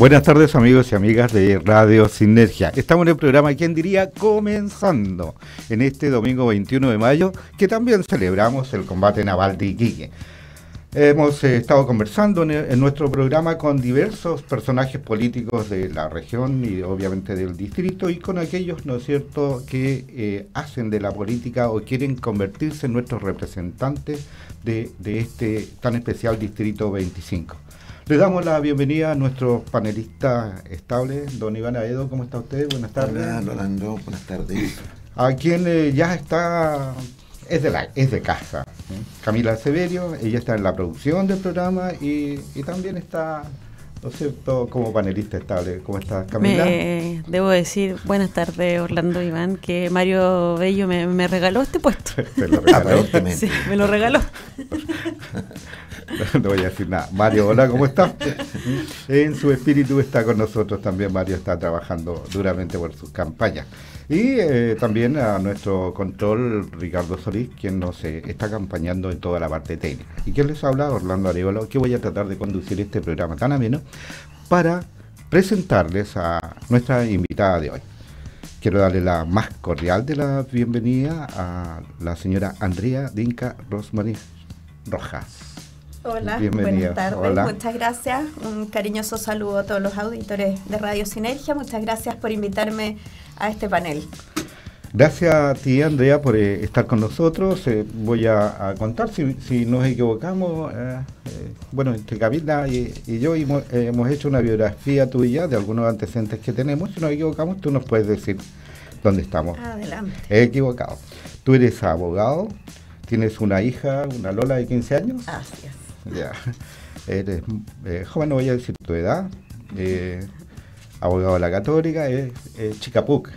Buenas tardes amigos y amigas de Radio Sinergia. Estamos en el programa ¿Quién diría? Comenzando en este domingo 21 de mayo que también celebramos el combate naval de Iquique. Hemos eh, estado conversando en, nuestro programa con diversos personajes políticos de la región y obviamente del distrito y con aquellos, ¿no es cierto?, que eh, hacen de la política o quieren convertirse en nuestros representantes de, de este tan especial distrito 25. Le damos la bienvenida a nuestro panelista estable, don Iván Aedo. ¿Cómo está usted? Buenas tardes. Hola, Orlando. Buenas tardes. A quien ya está, es de, es de casa. Camila Severio, ella está en la producción del programa y, también está ¿no cierto? Como panelista estable, ¿cómo estás, Camila? debo decir, buenas tardes, Orlando Iván, que Mario Bello me, regaló este puesto. Me lo regaló. sí, me lo regaló. no voy a decir nada. Mario, hola, ¿cómo estás? En su espíritu está con nosotros también. Mario está trabajando duramente por sus campañas. Y eh, también a nuestro control, Ricardo Solís, quien nos eh, está acompañando en toda la parte técnica. ¿Y quién les habla? Orlando Arevalo, que voy a tratar de conducir este programa tan ameno para presentarles a nuestra invitada de hoy. Quiero darle la más cordial de la bienvenida a la señora Andrea Dinka Rosmarín Rojas. Hola, buenas tardes, muchas gracias. Un cariñoso saludo a todos los auditores de Radio Sinergia. Muchas gracias por invitarme a este panel. Gracias a ti, Andrea, por eh, estar con nosotros. Eh, voy a, contar si, si, nos equivocamos. Eh, bueno, entre Camila y, yo hemos, hecho una biografía tuya de algunos antecedentes que tenemos. Si nos equivocamos, tú nos puedes decir dónde estamos. Adelante. He equivocado. Tú eres abogado, tienes una hija, una Lola de 15 años. Así es. Ya. Eres eh, joven, no voy a decir tu edad. Eh, abogado de la Católica, es Chicapuc.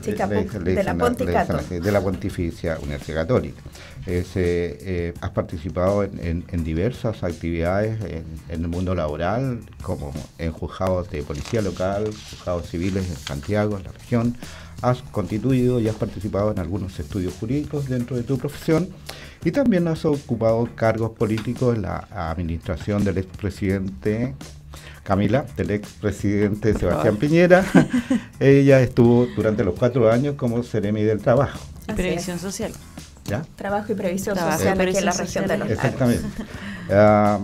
Chicapuc, de, la de, la Pontificia Universidad Católica. Eh, has participado en, diversas actividades en, el mundo laboral, como en juzgados de policía local, juzgados civiles en Santiago, en la región. Has constituido y has participado en algunos estudios jurídicos dentro de tu profesión y también has ocupado cargos políticos en la administración del expresidente Camila, del expresidente Sebastián Piñera. Ella estuvo durante los cuatro años como Ceremi del Trabajo. Y Previsión Social. ¿Ya? Trabajo y Previsión Social en la región de los Exactamente. Ah,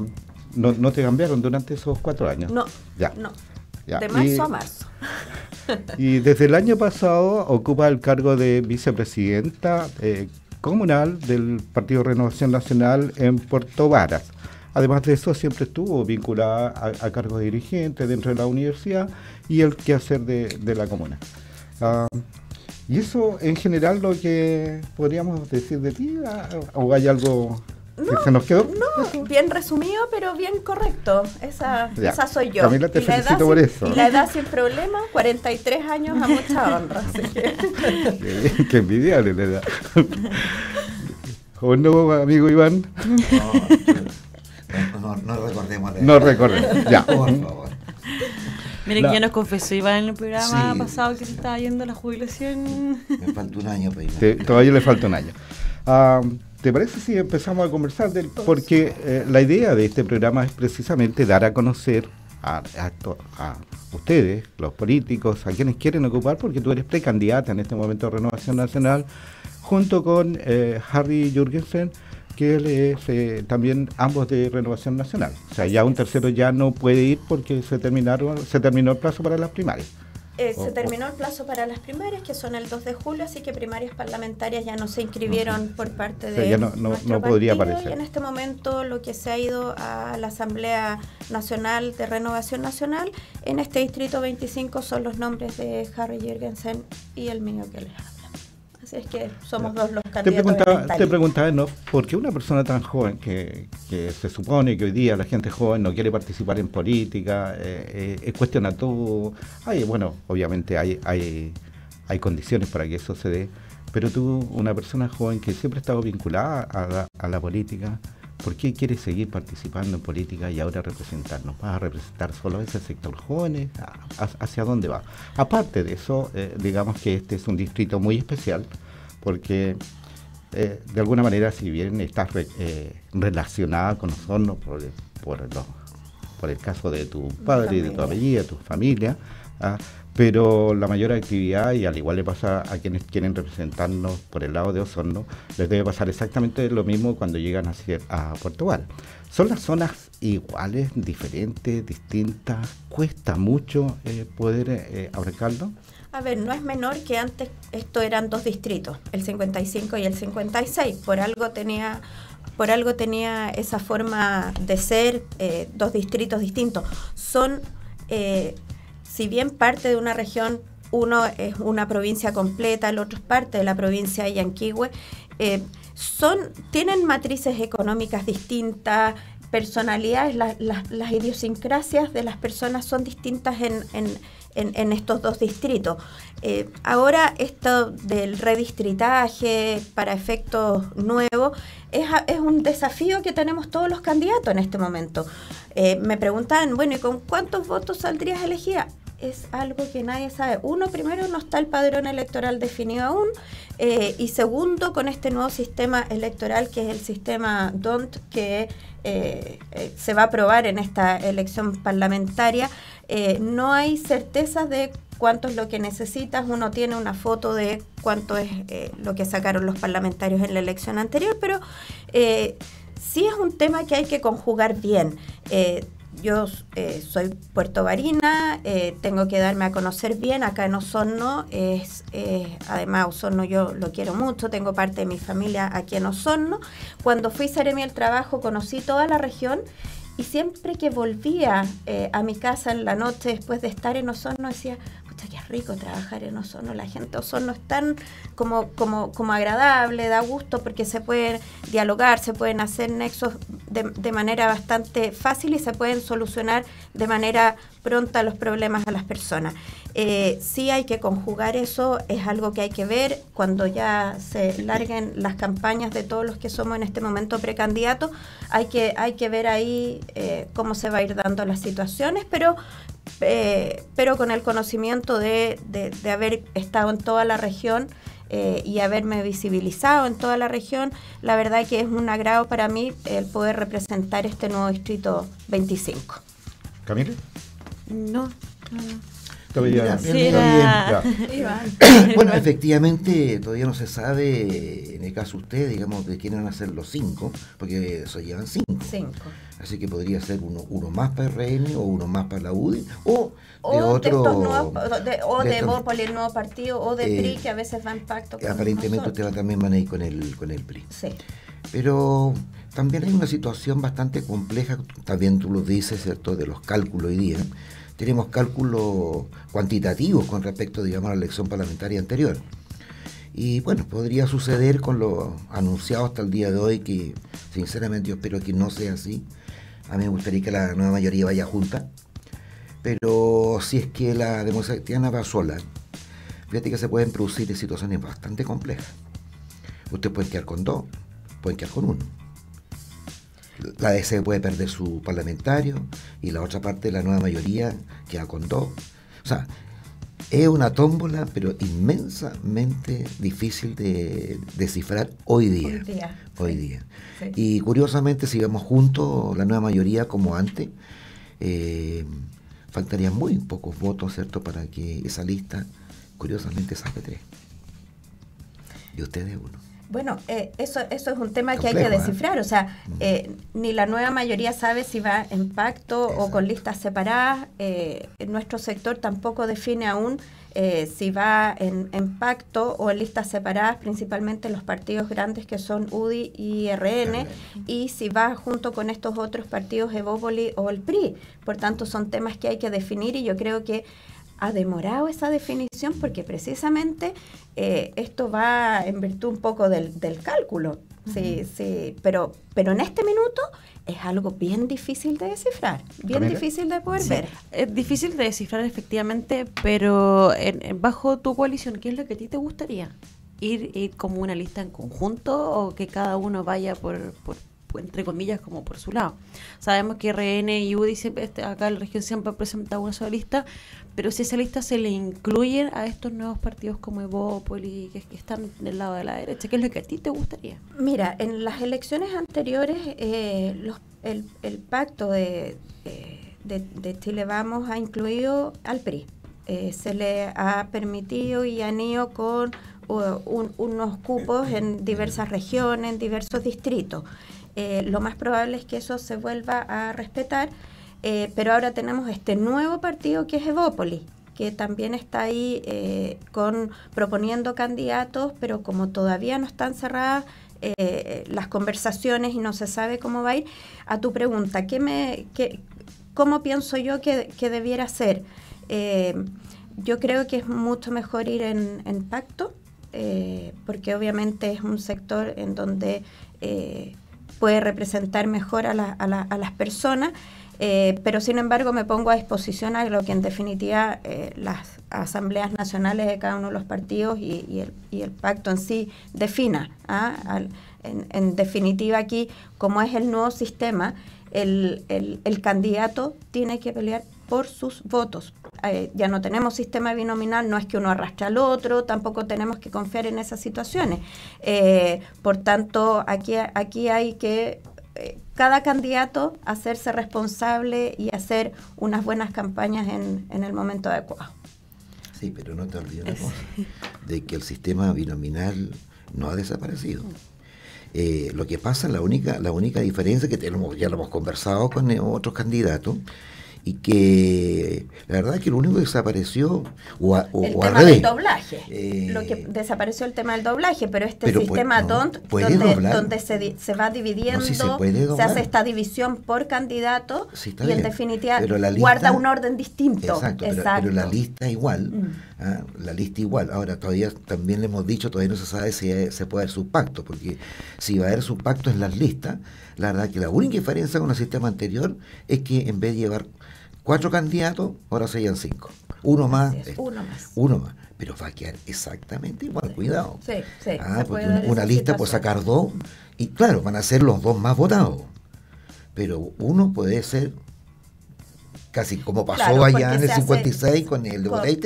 no, no, te cambiaron durante esos cuatro años? No. Ya. No. De marzo a marzo. y desde el año pasado ocupa el cargo de vicepresidenta. Eh, comunal del Partido Renovación Nacional en Puerto Varas. Además de eso, siempre estuvo vinculada a, cargos dirigentes dentro de la universidad y el quehacer de, la comuna. Ah, y eso en general lo que podríamos decir de ti, ah, o hay algo no, se nos quedó. No, bien resumido, pero bien correcto. Esa, esa soy yo. Camila, te y felicito por eso. Y la edad sin problema, 43 años a mucha honra. que... Qué envidiable la edad. ¿O no, amigo Iván? No, no, no recordemos la edad. No recordemos, ya. Por favor. Miren, que ya nos confesó Iván en el programa pasado que se estaba yendo a la jubilación. Me falta un año para todavía le falta un año. Ah... ¿Te parece si empezamos a conversar del porque eh, la idea de este programa es precisamente dar a conocer a, ustedes, los políticos, a quienes quieren ocupar, porque tú eres precandidata en este momento de Renovación Nacional, junto con eh, Harry Jürgensen, que él es eh, también ambos de Renovación Nacional. O sea, ya un tercero ya no puede ir porque se terminaron, se terminó el plazo para las primarias. Eh, se oh, oh. terminó el plazo para las primarias, que son el 2 de julio, así que primarias parlamentarias ya no se inscribieron por parte de. no, podría aparecer. Y en este momento lo que se ha ido a la Asamblea Nacional de Renovación Nacional, en este distrito 25 son los nombres de Harry Jürgensen y el mío que les es que somos dos los candidatos. Te preguntaba, te ¿no? ¿por una persona tan joven, que, que, se supone que hoy día la gente joven no quiere participar en política, es eh, eh, eh, cuestiona todo? Hay, bueno, obviamente hay, hay, hay condiciones para que eso se dé, pero tú, una persona joven que siempre ha estado vinculada a la política, ¿Por qué quieres seguir participando en política y ahora representarnos? ¿Vas a representar solo a ese sector jóvenes? Ah, ¿Hacia dónde va? Aparte de eso, eh, digamos que este es un distrito muy especial porque eh, de alguna manera, si bien estás eh, relacionada con nosotros por, el caso de tu padre, de tu de tu familia ah, pero la mayor actividad, y al igual le pasa a quienes quieren representarnos por el lado de Osorno, les debe pasar exactamente lo mismo cuando llegan a, Portugal. Son las zonas iguales, diferentes, distintas, cuesta mucho eh, poder eh, abarcarlo. A ver, no es menor que antes esto eran dos distritos, el 55 y el 56, por algo tenía por algo tenía esa forma de ser eh, dos distritos distintos. Son eh, si bien parte de una región, uno es una provincia completa, el otro es parte de la provincia de Yanquihue, eh, son, tienen matrices económicas distintas, personalidades, las, idiosincrasias de las personas son distintas en, estos dos distritos. Eh, ahora esto del redistritaje para efectos nuevos es, un desafío que tenemos todos los candidatos en este momento. Eh, me preguntan, bueno, ¿y con cuántos votos saldrías elegida? es algo que nadie sabe. Uno, primero, no está el padrón electoral definido aún. Eh, y segundo, con este nuevo sistema electoral, que es el sistema DONT, que eh, eh, se va a aprobar en esta elección parlamentaria, no hay certeza de cuánto es lo que necesitas. Uno tiene una foto de cuánto es lo que sacaron los parlamentarios en la elección anterior, pero sí es un tema que hay que conjugar bien yo eh, soy puerto eh, tengo que darme a conocer bien, acá en Osorno, es, eh, además Osorno yo lo quiero mucho, tengo parte de mi familia aquí en Osorno. Cuando fui Seremi al trabajo conocí toda la región y siempre que volvía eh, a mi casa en la noche después de estar en Osorno decía, que es rico trabajar en Osorno, la gente de es tan como, como, como agradable, da gusto porque se pueden dialogar, se pueden hacer nexos de, manera bastante fácil y se pueden solucionar de manera pronta los problemas a las personas. Eh, sí hay que conjugar eso, es algo que hay que ver cuando ya se larguen las campañas de todos los que somos en este momento precandidatos, hay que, hay que ver ahí eh, cómo se va a ir dando las situaciones, pero, eh, pero con el conocimiento de, de, haber estado en toda la región eh, y haberme visibilizado en toda la región, la verdad que es un agrado para mí el poder representar este nuevo distrito 25. Camille no, no. bueno, efectivamente, todavía no se sabe, en el caso usted, digamos, de quién van a ser los cinco, porque eso llevan cinco. Así que podría ser uno, más para RN o uno más para la UDI o de otro. o de, el nuevo partido, o de eh, PRI, que a veces va en pacto Aparentemente usted va también van a ir con el, con el PRI. Sí. Pero también hay una situación bastante compleja, también tú lo dices, ¿cierto?, de los cálculos hoy día tenemos cálculos cuantitativos con respecto, digamos, a la elección parlamentaria anterior. Y bueno, podría suceder con lo anunciado hasta el día de hoy, que sinceramente yo espero que no sea así. A mí me gustaría que la nueva mayoría vaya junta. Pero si es que la democracia va sola, fíjate que se pueden producir situaciones bastante complejas. Usted puede quedar con dos, puede quedar con uno la DC puede perder su parlamentario y la otra parte, la nueva mayoría, queda con dos. O sea, es una tómbola, pero inmensamente difícil de descifrar hoy día. Hoy día. Y curiosamente, si vemos juntos la nueva mayoría como antes, eh, faltarían muy pocos votos, ¿cierto?, para que esa lista, curiosamente, saque tres. Y ustedes uno. Bueno, eh, eso, eso es un tema que hay que ¿eh? descifrar. O sea, eh, ni la nueva mayoría sabe si va en pacto o con listas separadas. nuestro sector tampoco define aún si va en, pacto o en listas separadas, principalmente los partidos grandes que son UDI y RN, y si va junto con estos otros partidos Evópoli o el PRI. Por tanto, son temas que hay que definir y yo creo que ha demorado esa definición porque precisamente eh, esto va en virtud un poco del, cálculo. Sí, sí, pero, pero en este minuto es algo bien difícil de descifrar, bien difícil de poder ver. Es difícil de descifrar efectivamente, pero bajo tu coalición, ¿qué es lo que a ti te gustaría? ¿Ir, como una lista en conjunto o que cada uno vaya por, por, entre comillas, como por su lado. Sabemos que RN y UDI este, acá en la región siempre ha presentado una sola lista, pero si esa lista se le incluye a estos nuevos partidos como Evópolis, que, que están del lado de la derecha, ¿qué es lo que a ti te gustaría? Mira, en las elecciones anteriores, eh, los, el, el, pacto de, de, Chile Vamos ha incluido al PRI. Eh, se le ha permitido y han ido con uh, unos cupos en diversas regiones, en diversos distritos. Eh, lo más probable es que eso se vuelva a respetar, eh, pero ahora tenemos este nuevo partido que es Evópolis, que también está ahí eh, con, proponiendo candidatos, pero como todavía no están cerradas las conversaciones y no se sabe cómo va a ir, a tu pregunta, ¿qué me, qué, ¿cómo pienso yo que, debiera ser? yo creo que es mucho mejor ir en, pacto, porque obviamente es un sector en donde puede representar mejor a, a, las personas, eh, pero sin embargo me pongo a disposición a lo que en definitiva eh, las asambleas nacionales de cada uno de los partidos y, el, y el, pacto en sí defina. ¿ah? en, en, definitiva aquí, como es el nuevo sistema, el, el, el candidato tiene que pelear por sus votos. Eh, ya no tenemos sistema binominal, no es que uno arrastre al otro, tampoco tenemos que confiar en esas situaciones. Eh, por tanto, aquí, aquí hay que eh, cada candidato hacerse responsable y hacer unas buenas campañas en, el momento adecuado. Sí, pero no te olvides de que el sistema binominal no ha desaparecido. lo que pasa, la única, la única diferencia que tenemos, ya lo hemos conversado con otros candidatos, y que la verdad es que lo único que desapareció o, el tema doblaje eh, lo que desapareció el tema del doblaje pero este pues, sistema donde, donde se, va dividiendo se, hace esta división por candidato y en definitiva guarda un orden distinto exacto, Pero, la lista igual mm. ah, la lista igual ahora todavía también le hemos dicho todavía no se sabe si se puede su pacto, porque si va a haber pacto en las listas la verdad que la única diferencia con el sistema anterior es que en vez de llevar cuatro candidatos, ahora serían cinco. Uno más, eh, uno más. Uno más. Pero va a quedar exactamente igual, cuidado. Ah, una, lista puede sacar dos y claro, van a ser los dos más votados. Pero uno puede ser casi como pasó allá en el 56 con el de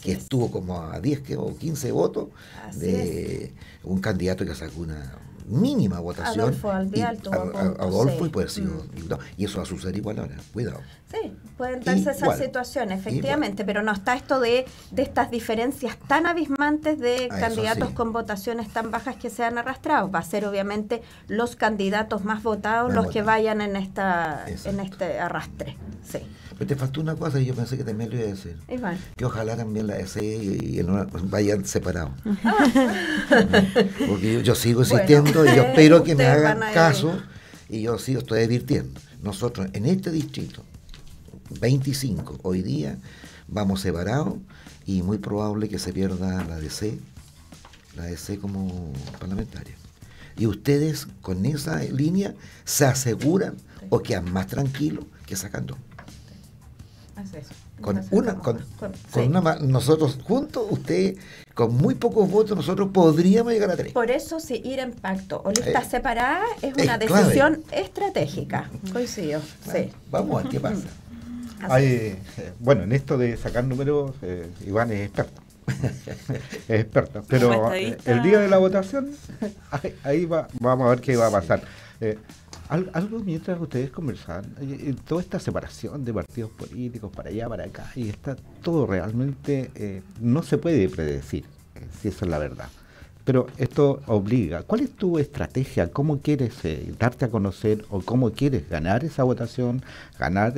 que estuvo como a 10 o 15 votos de un candidato que sacó una mínima votación. Adolfo y puede mm. Y eso va a suceder igual ahora, cuidado. Sí, pueden darse esas situaciones, efectivamente, pero no está esto de, de estas diferencias tan abismantes de candidatos con votaciones tan bajas que se han arrastrado. Va a ser obviamente los candidatos más votados los que vayan en, esta, en este arrastre. Sí. Pero te faltó una cosa y yo pensé que también lo iba a decir. Que ojalá también la DC y, vayan separados. Mm. Porque yo, sigo insistiendo y yo espero que me hagan caso y yo sigo, estoy advirtiendo. Nosotros en este distrito, 25, hoy día vamos separados y muy probable que se pierda la DC, la DC como parlamentaria. Y ustedes con esa línea se aseguran o quedan más tranquilos que sacando. Con una, con, nosotros juntos, usted, con muy pocos votos, nosotros podríamos llegar a tres. Por eso, si ir en pacto o lista eh, separada es una decisión estratégica. Coincido. sí. Vamos a ver qué pasa. Eh, bueno, en esto de sacar números, eh, Iván es experto. es experto. Pero el día de la votación, ahí, va, vamos a ver qué va a pasar. Algo mientras ustedes conversaban, eh, eh, toda esta separación de partidos políticos para allá, para acá, y está todo realmente, eh, no se puede predecir, si eso es la verdad. Pero esto obliga. ¿Cuál es tu estrategia? ¿Cómo quieres darte a conocer o cómo quieres ganar esa votación? ¿Ganar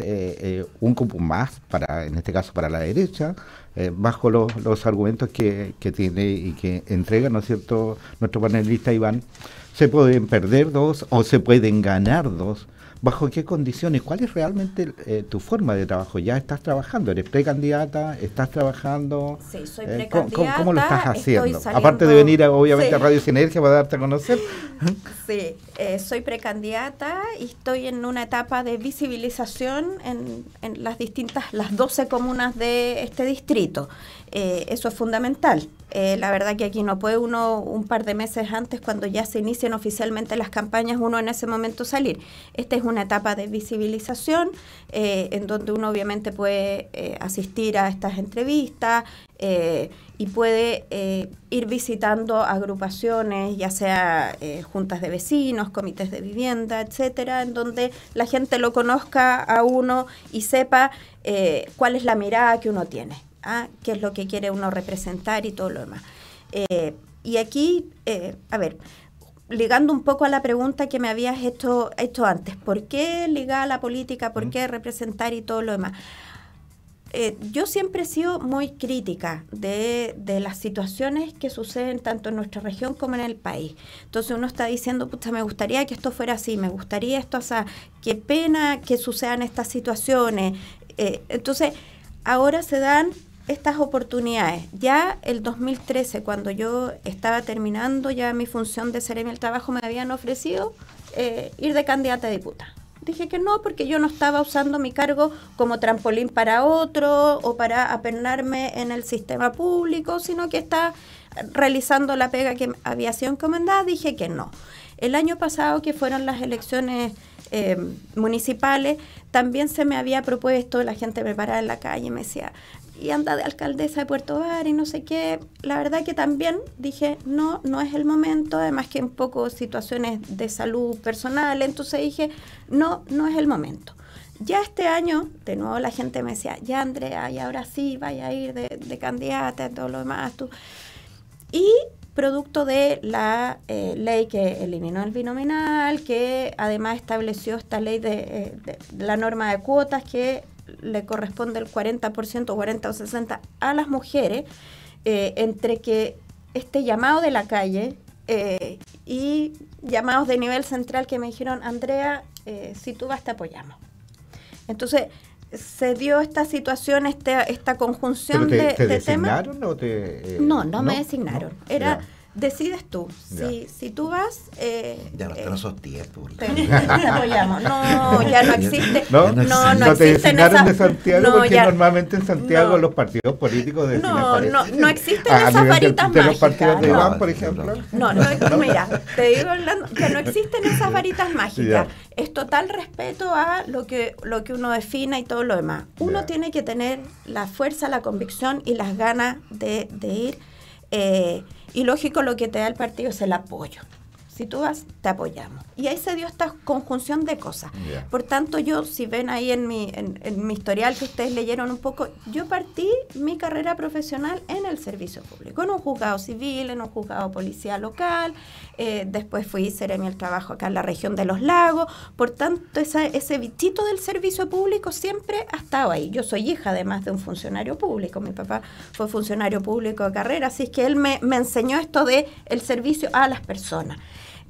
un cupo más, para en este caso para la derecha, bajo los, argumentos que, que, tiene y que entrega, ¿no es cierto?, nuestro panelista Iván se pueden perder dos o se pueden ganar dos. ¿Bajo qué condiciones? ¿Cuál es realmente eh, tu forma de trabajo? ¿Ya estás trabajando? ¿Eres precandidata? ¿Estás trabajando? Sí, soy precandidata. Eh, ¿cómo, lo estás haciendo? Aparte de venir obviamente a Radio Sinergia para darte a conocer. Sí, eh, soy precandidata y estoy en una etapa de visibilización en, las distintas, las 12 comunas de este distrito. eso es fundamental. Eh, la verdad que aquí no puede uno un par de meses antes, cuando ya se inician oficialmente las campañas, uno en ese momento salir. Esta es una etapa de visibilización eh, en donde uno obviamente puede eh, asistir a estas entrevistas y puede ir visitando agrupaciones, ya sea juntas de vecinos, comités de vivienda, etcétera, en donde la gente lo conozca a uno y sepa cuál es la mirada que uno tiene qué es lo que quiere uno representar y todo lo demás. Eh, y aquí, eh, a ver, ligando un poco a la pregunta que me habías hecho, antes, ¿por qué ligar a la política? ¿Por qué representar y todo lo demás? Eh, yo siempre he sido muy crítica de, las situaciones que suceden tanto en nuestra región como en el país. Entonces uno está diciendo, puta, me gustaría que esto fuera así, me gustaría esto, o sea, qué pena que sucedan estas situaciones. entonces, ahora se dan estas oportunidades. Ya el 2013, cuando yo estaba terminando ya mi función de ser en el Trabajo, me habían ofrecido eh, ir de candidata a diputada. Dije que no, porque yo no estaba usando mi cargo como trampolín para otro o para apernarme en el sistema público, sino que estaba realizando la pega que había sido encomendada. Dije que no. El año pasado, que fueron las elecciones eh, municipales, también se me había propuesto, la gente me paraba en la calle y me decía, y anda de alcaldesa de Puerto Var y no sé qué. La verdad que también dije, no, no es el momento, además que en poco situaciones de salud personal, entonces dije, no, no es el momento. Ya este año, de nuevo la gente me decía, ya Andrea, y ahora sí, vaya a ir de, candidata todo lo demás, tú. Y producto de la eh, ley que eliminó el binominal, que además estableció esta ley de, eh, la norma de cuotas que le corresponde el 40%, 40 o 60 a las mujeres, eh, entre que este llamado de la calle y llamados de nivel central que me dijeron, Andrea, si tú vas te apoyamos. Entonces, se dio esta situación, esta, esta conjunción de, temas. designaron o te.? Eh, no, no, me designaron. Era decides tú. Si, si, tú vas... Eh, ya no están eh, esos tiempos. Te, No, ya no existe. No, no, no, no existe. No te de Santiago porque ya, normalmente en Santiago los partidos políticos de No, no, no existen ah, esas varitas mágicas. De los partidos de Iván, por ejemplo. No, no, mira, te digo Orlando, que no existen esas varitas mágicas. Es total respeto a lo que, lo que uno defina y todo lo demás. Uno tiene que tener la fuerza, la convicción y las ganas de, de ir... Eh, y lógico, lo que te da el partido es el apoyo. Si tú vas, te apoyamos. Y ahí se dio esta conjunción de cosas. Por tanto, yo, si ven ahí en mi, en, mi historial que ustedes leyeron un poco, yo partí mi carrera profesional en el servicio público, en un juzgado civil, en un juzgado policía local, eh, después fui ser en el trabajo acá en la región de los lagos. Por tanto, esa, ese bichito del servicio público siempre ha estado ahí. Yo soy hija además de un funcionario público. Mi papá fue funcionario público de carrera, así es que él me, me enseñó esto de el servicio a las personas.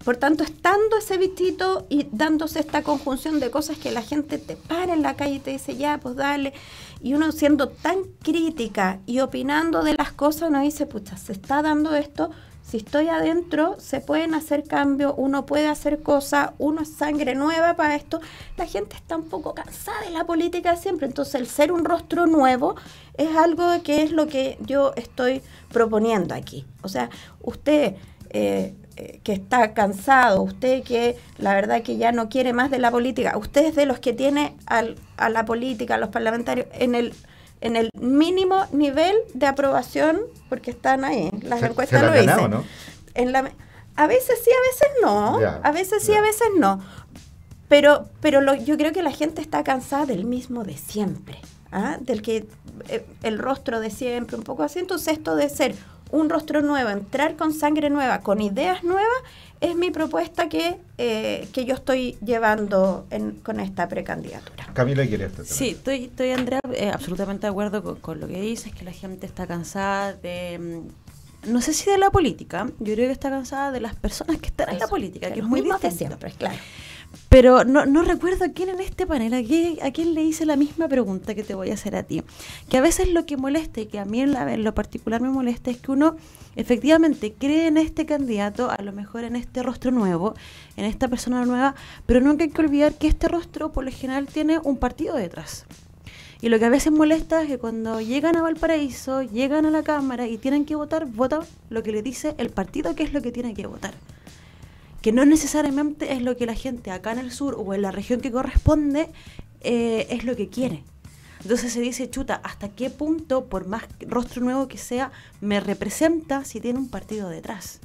Por tanto, estando ese vistito y dándose esta conjunción de cosas que la gente te para en la calle y te dice, ya, pues dale, y uno siendo tan crítica y opinando de las cosas, uno dice, pucha, se está dando esto, si estoy adentro, se pueden hacer cambios, uno puede hacer cosas, uno es sangre nueva para esto. La gente está un poco cansada de la política siempre, entonces el ser un rostro nuevo es algo que es lo que yo estoy proponiendo aquí. O sea, usted eh, eh, que está cansado, usted que la verdad que ya no quiere más de la política, usted es de los que tiene al, a la política, a los parlamentarios, en el, en el mínimo nivel de aprobación, porque están ahí, las encuestas lo dicen. en la, a veces sí, a veces no, a veces sí, a veces no. Pero, pero yo creo que la gente está cansada del mismo de siempre, ¿ah? del que eh, el rostro de siempre, un poco así. Entonces esto de ser un rostro nuevo, entrar con sangre nueva, con ideas nuevas, es mi propuesta que, eh, que yo estoy llevando con esta precandidatura. Camila, ¿quieres? Sí, estoy, estoy Andrea, eh, absolutamente de acuerdo con, lo que dices, que la gente está cansada de... Mm, no sé si de la política, yo creo que está cansada de las personas que están en la política, que es muy distinto. siempre, claro. Pero no, no, recuerdo a quién en este panel, a quién, le hice la misma pregunta que te voy a hacer a ti. Que a veces lo que molesta y que a mí en, lo particular me molesta es que uno efectivamente cree en este candidato, a lo mejor en este rostro nuevo, en esta persona nueva, pero nunca hay que olvidar que este rostro por lo general tiene un partido detrás. Y lo que a veces molesta es que cuando llegan a Valparaíso, llegan a la Cámara y tienen que votar, votan lo que le dice el partido que es lo que tiene que votar que no necesariamente es lo que la gente acá en el sur o en la región que corresponde eh, es lo que quiere. Entonces se dice, chuta, ¿hasta qué punto, por más rostro nuevo que sea, me representa si tiene un partido detrás?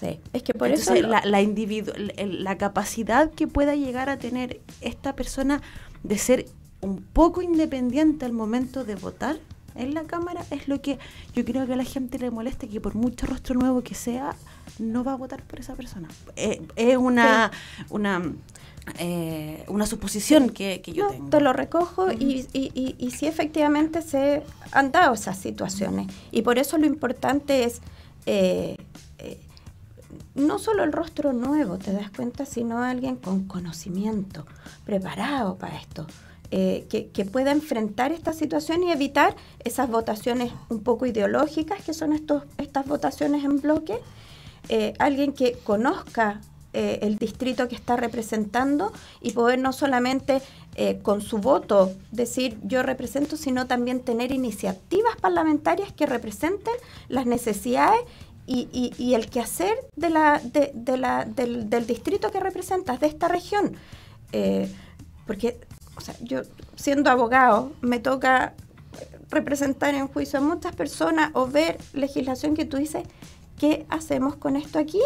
Sí, es que por eso... La, la capacidad que pueda llegar a tener esta persona de ser un poco independiente al momento de votar, en la cámara es lo que yo creo que a la gente le molesta que por mucho rostro nuevo que sea no va a votar por esa persona eh, es una una eh, una suposición que, yo tengo. Te lo recojo y, y, y, y, sí efectivamente se han dado esas situaciones. Y por eso lo importante es eh, no solo el rostro nuevo, te das cuenta, sino alguien con conocimiento, preparado para esto. Eh, que, pueda enfrentar esta situación y evitar esas votaciones un poco ideológicas, que son estos, estas votaciones en bloque. Eh, alguien que conozca eh, el distrito que está representando y poder no solamente con su voto decir yo represento, sino también tener iniciativas parlamentarias que representen las necesidades y, el quehacer de la, la, del, distrito que representas, de esta región. porque o sea, yo siendo abogado, me toca representar en juicio a muchas personas o ver legislación que tú dices, ¿qué hacemos con esto aquí?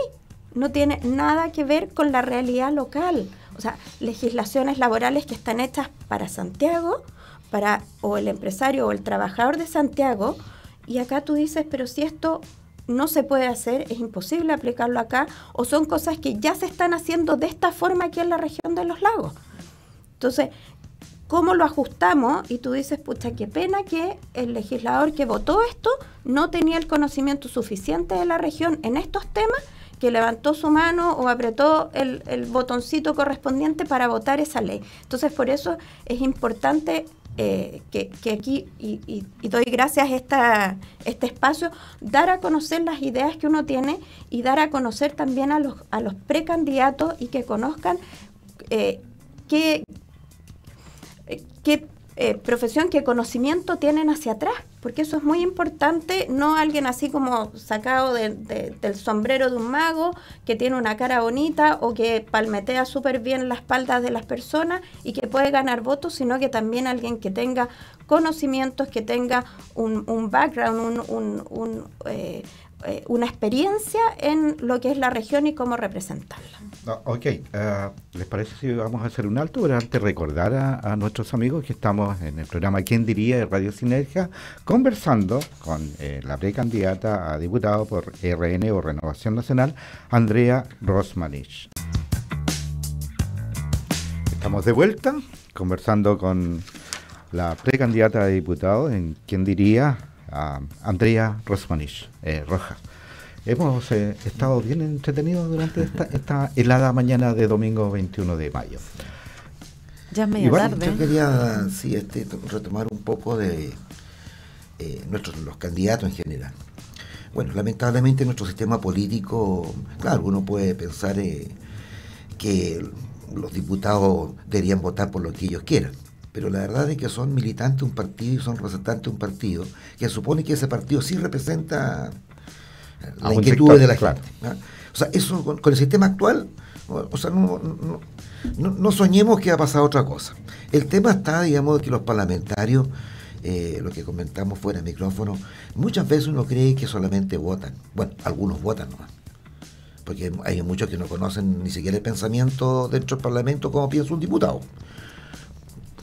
No tiene nada que ver con la realidad local. O sea, legislaciones laborales que están hechas para Santiago, para o el empresario o el trabajador de Santiago, y acá tú dices, pero si esto no se puede hacer, es imposible aplicarlo acá, o son cosas que ya se están haciendo de esta forma aquí en la región de los lagos. Entonces, cómo lo ajustamos y tú dices, pucha, qué pena que el legislador que votó esto no tenía el conocimiento suficiente de la región en estos temas, que levantó su mano o apretó el, botoncito correspondiente para votar esa ley. Entonces, por eso es importante eh, que, aquí, y, doy gracias a este espacio, dar a conocer las ideas que uno tiene y dar a conocer también a los, precandidatos y que conozcan eh, qué, qué eh, profesión, qué conocimiento tienen hacia atrás, porque eso es muy importante, no alguien así como sacado del sombrero de un mago, que tiene una cara bonita o que palmetea súper bien las espalda de las personas y que puede ganar votos, sino que también alguien que tenga conocimientos, que tenga un, background, un, un, eh, eh, una experiencia en lo que es la región y cómo representarla. Ah, ok, eh, ¿les parece si vamos a hacer un alto antes recordar a, nuestros amigos que estamos en el programa ¿Quién diría? de Radio Sinergia conversando con eh, la precandidata a diputado por RN o Renovación Nacional, Andrea Rosmanich. Estamos de vuelta conversando con la precandidata a diputado en ¿Quién diría? Andrea Rosmanich eh, Rojas. Hemos eh, estado bien entretenidos durante esta, helada mañana de domingo 21 de mayo. Ya me media tarde. Yo ¿eh? quería este, retomar un poco de nuestros los candidatos en general. Bueno, lamentablemente nuestro sistema político, claro, uno puede pensar que los diputados deberían votar por lo que ellos quieran pero la verdad es que son militantes de un partido y son representantes de un partido, que supone que ese partido sí representa la inquietud de la gente. O sea, eso con, el sistema actual, o sea, no, soñemos que ha pasado otra cosa. El tema está, digamos, que los parlamentarios, eh, lo que comentamos fuera de micrófono, muchas veces uno cree que solamente votan. Bueno, algunos votan nomás porque hay muchos que no conocen ni siquiera el pensamiento dentro del Parlamento como piensa un diputado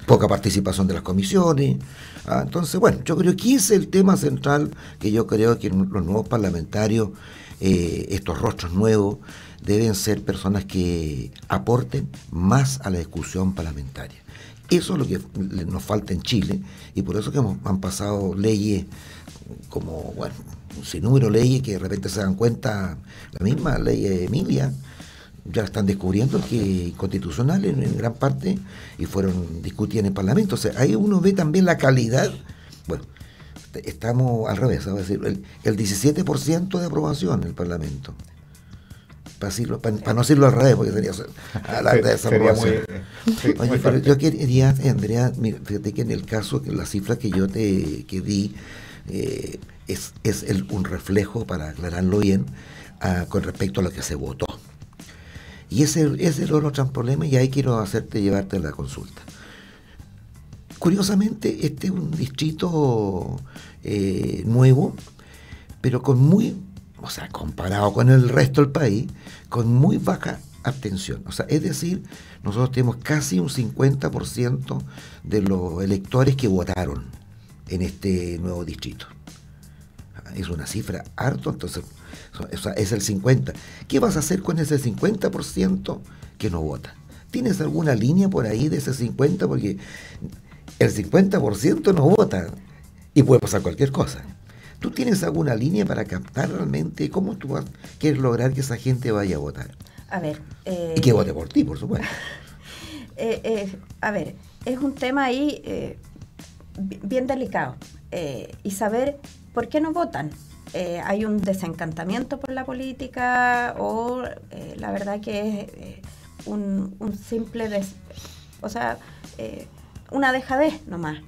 poca participación de las comisiones. ¿ah? entonces, bueno, yo creo que ese es el tema central que yo creo que los nuevos parlamentarios, eh, estos rostros nuevos, deben ser personas que aporten más a la discusión parlamentaria. Eso es lo que nos falta en Chile y por eso que han pasado leyes como, bueno, un sinnúmero leyes que de repente se dan cuenta, la misma ley de Emilia, ya están descubriendo que constitucionales en, gran parte y fueron discutidas en el Parlamento. O sea, ahí uno ve también la calidad. Bueno, estamos al revés, a el, 17% de aprobación en el Parlamento. Para, no decirlo al revés, porque sería la de desaprobación. yo quería, Andrea, mira, fíjate que en el caso, la cifra que yo te que di eh, es, es un reflejo, para aclararlo bien, ah, con respecto a lo que se votó. Y ese, es el otro problema y ahí quiero hacerte llevarte la consulta. Curiosamente, este es un distrito eh, nuevo, pero con muy, o sea, comparado con el resto del país, con muy baja abstención. O sea, es decir, nosotros tenemos casi un 50% de los electores que votaron en este nuevo distrito. Es una cifra harto, entonces es el 50%. ¿Qué vas a hacer con ese 50% que no vota? ¿Tienes alguna línea por ahí de ese 50%? Porque el 50% no vota y puede pasar cualquier cosa. ¿Tú tienes alguna línea para captar realmente cómo tú quieres lograr que esa gente vaya a votar? A ver. Eh, y que vote por ti, por supuesto. Eh, eh, a ver, es un tema ahí bien delicado. y saber por qué no votan. Eh, hay un desencantamiento por la política o eh, la verdad que es eh, un, simple, o sea, una dejadez nomás.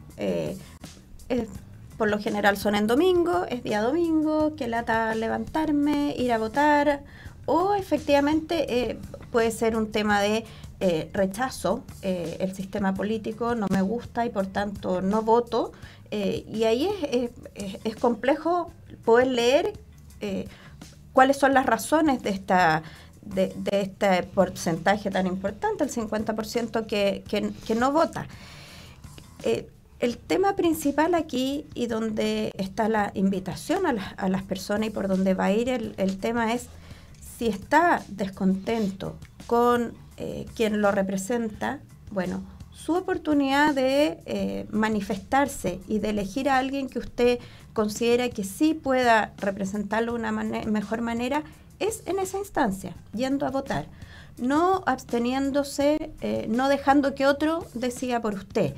por lo general son en domingo, es día domingo, que lata levantarme, ir a votar, o efectivamente puede ser un tema de eh, rechazo eh, el sistema político, no me gusta y por tanto no voto. Eh, y ahí es, complejo poder leer cuáles son las razones de esta... De, este porcentaje tan importante, el 50% que, no vota. el tema principal aquí y donde está la invitación a, las personas y por donde va a ir el, el tema es si está descontento con eh, quien lo representa, bueno, su oportunidad de eh, manifestarse y de elegir a alguien que usted considera que sí pueda representarlo de una mejor manera es en esa instancia, yendo a votar, no absteniéndose, eh, no dejando que otro decida por usted.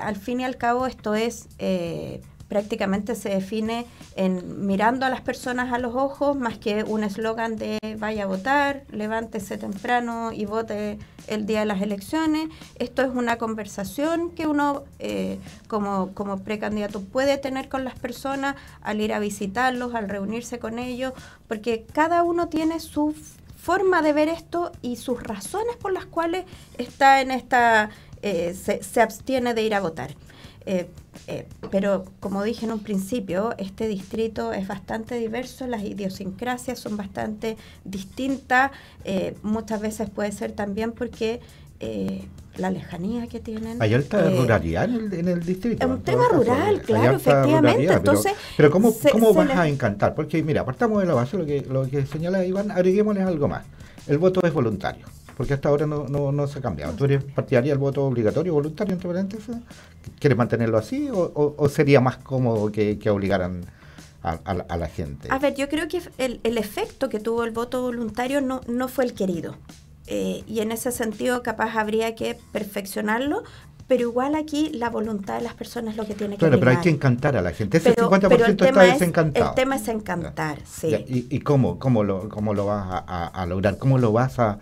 al fin y al cabo esto es prácticamente se define en mirando a las personas a los ojos más que un eslogan de vaya a votar, levántese temprano y vote el día de las elecciones. Esto es una conversación que uno eh, como, como precandidato puede tener con las personas al ir a visitarlos, al reunirse con ellos, porque cada uno tiene su forma de ver esto y sus razones por las cuales está en esta, eh, se abstiene de ir a votar. Eh, eh, pero como dije en un principio, este distrito es bastante diverso, las idiosincrasias son bastante distintas, eh, muchas veces puede ser también porque la lejanía que tienen. Hay alta ruralidad en el, distrito. Es un tema rural, claro, efectivamente. Entonces, pero, ¿cómo, vas a encantar? Porque mira, partamos de la base, lo que, lo que señala Iván, agreguémosles algo más. El voto es voluntario porque hasta ahora no, no, se ha cambiado. ¿Tú eres el voto obligatorio, voluntario, entre paréntesis? ¿Quieres mantenerlo así o, sería más cómodo que, obligaran a, la gente? A ver, yo creo que el, efecto que tuvo el voto voluntario no, no fue el querido. Eh, y en ese sentido capaz habría que perfeccionarlo, pero igual aquí la voluntad de las personas es lo que tiene que Claro, pero hay que encantar a la gente. Ese 50% está desencantado. el tema es encantar, sí. ¿Y, cómo? ¿Cómo lo, cómo lo vas a, lograr? ¿Cómo lo vas a,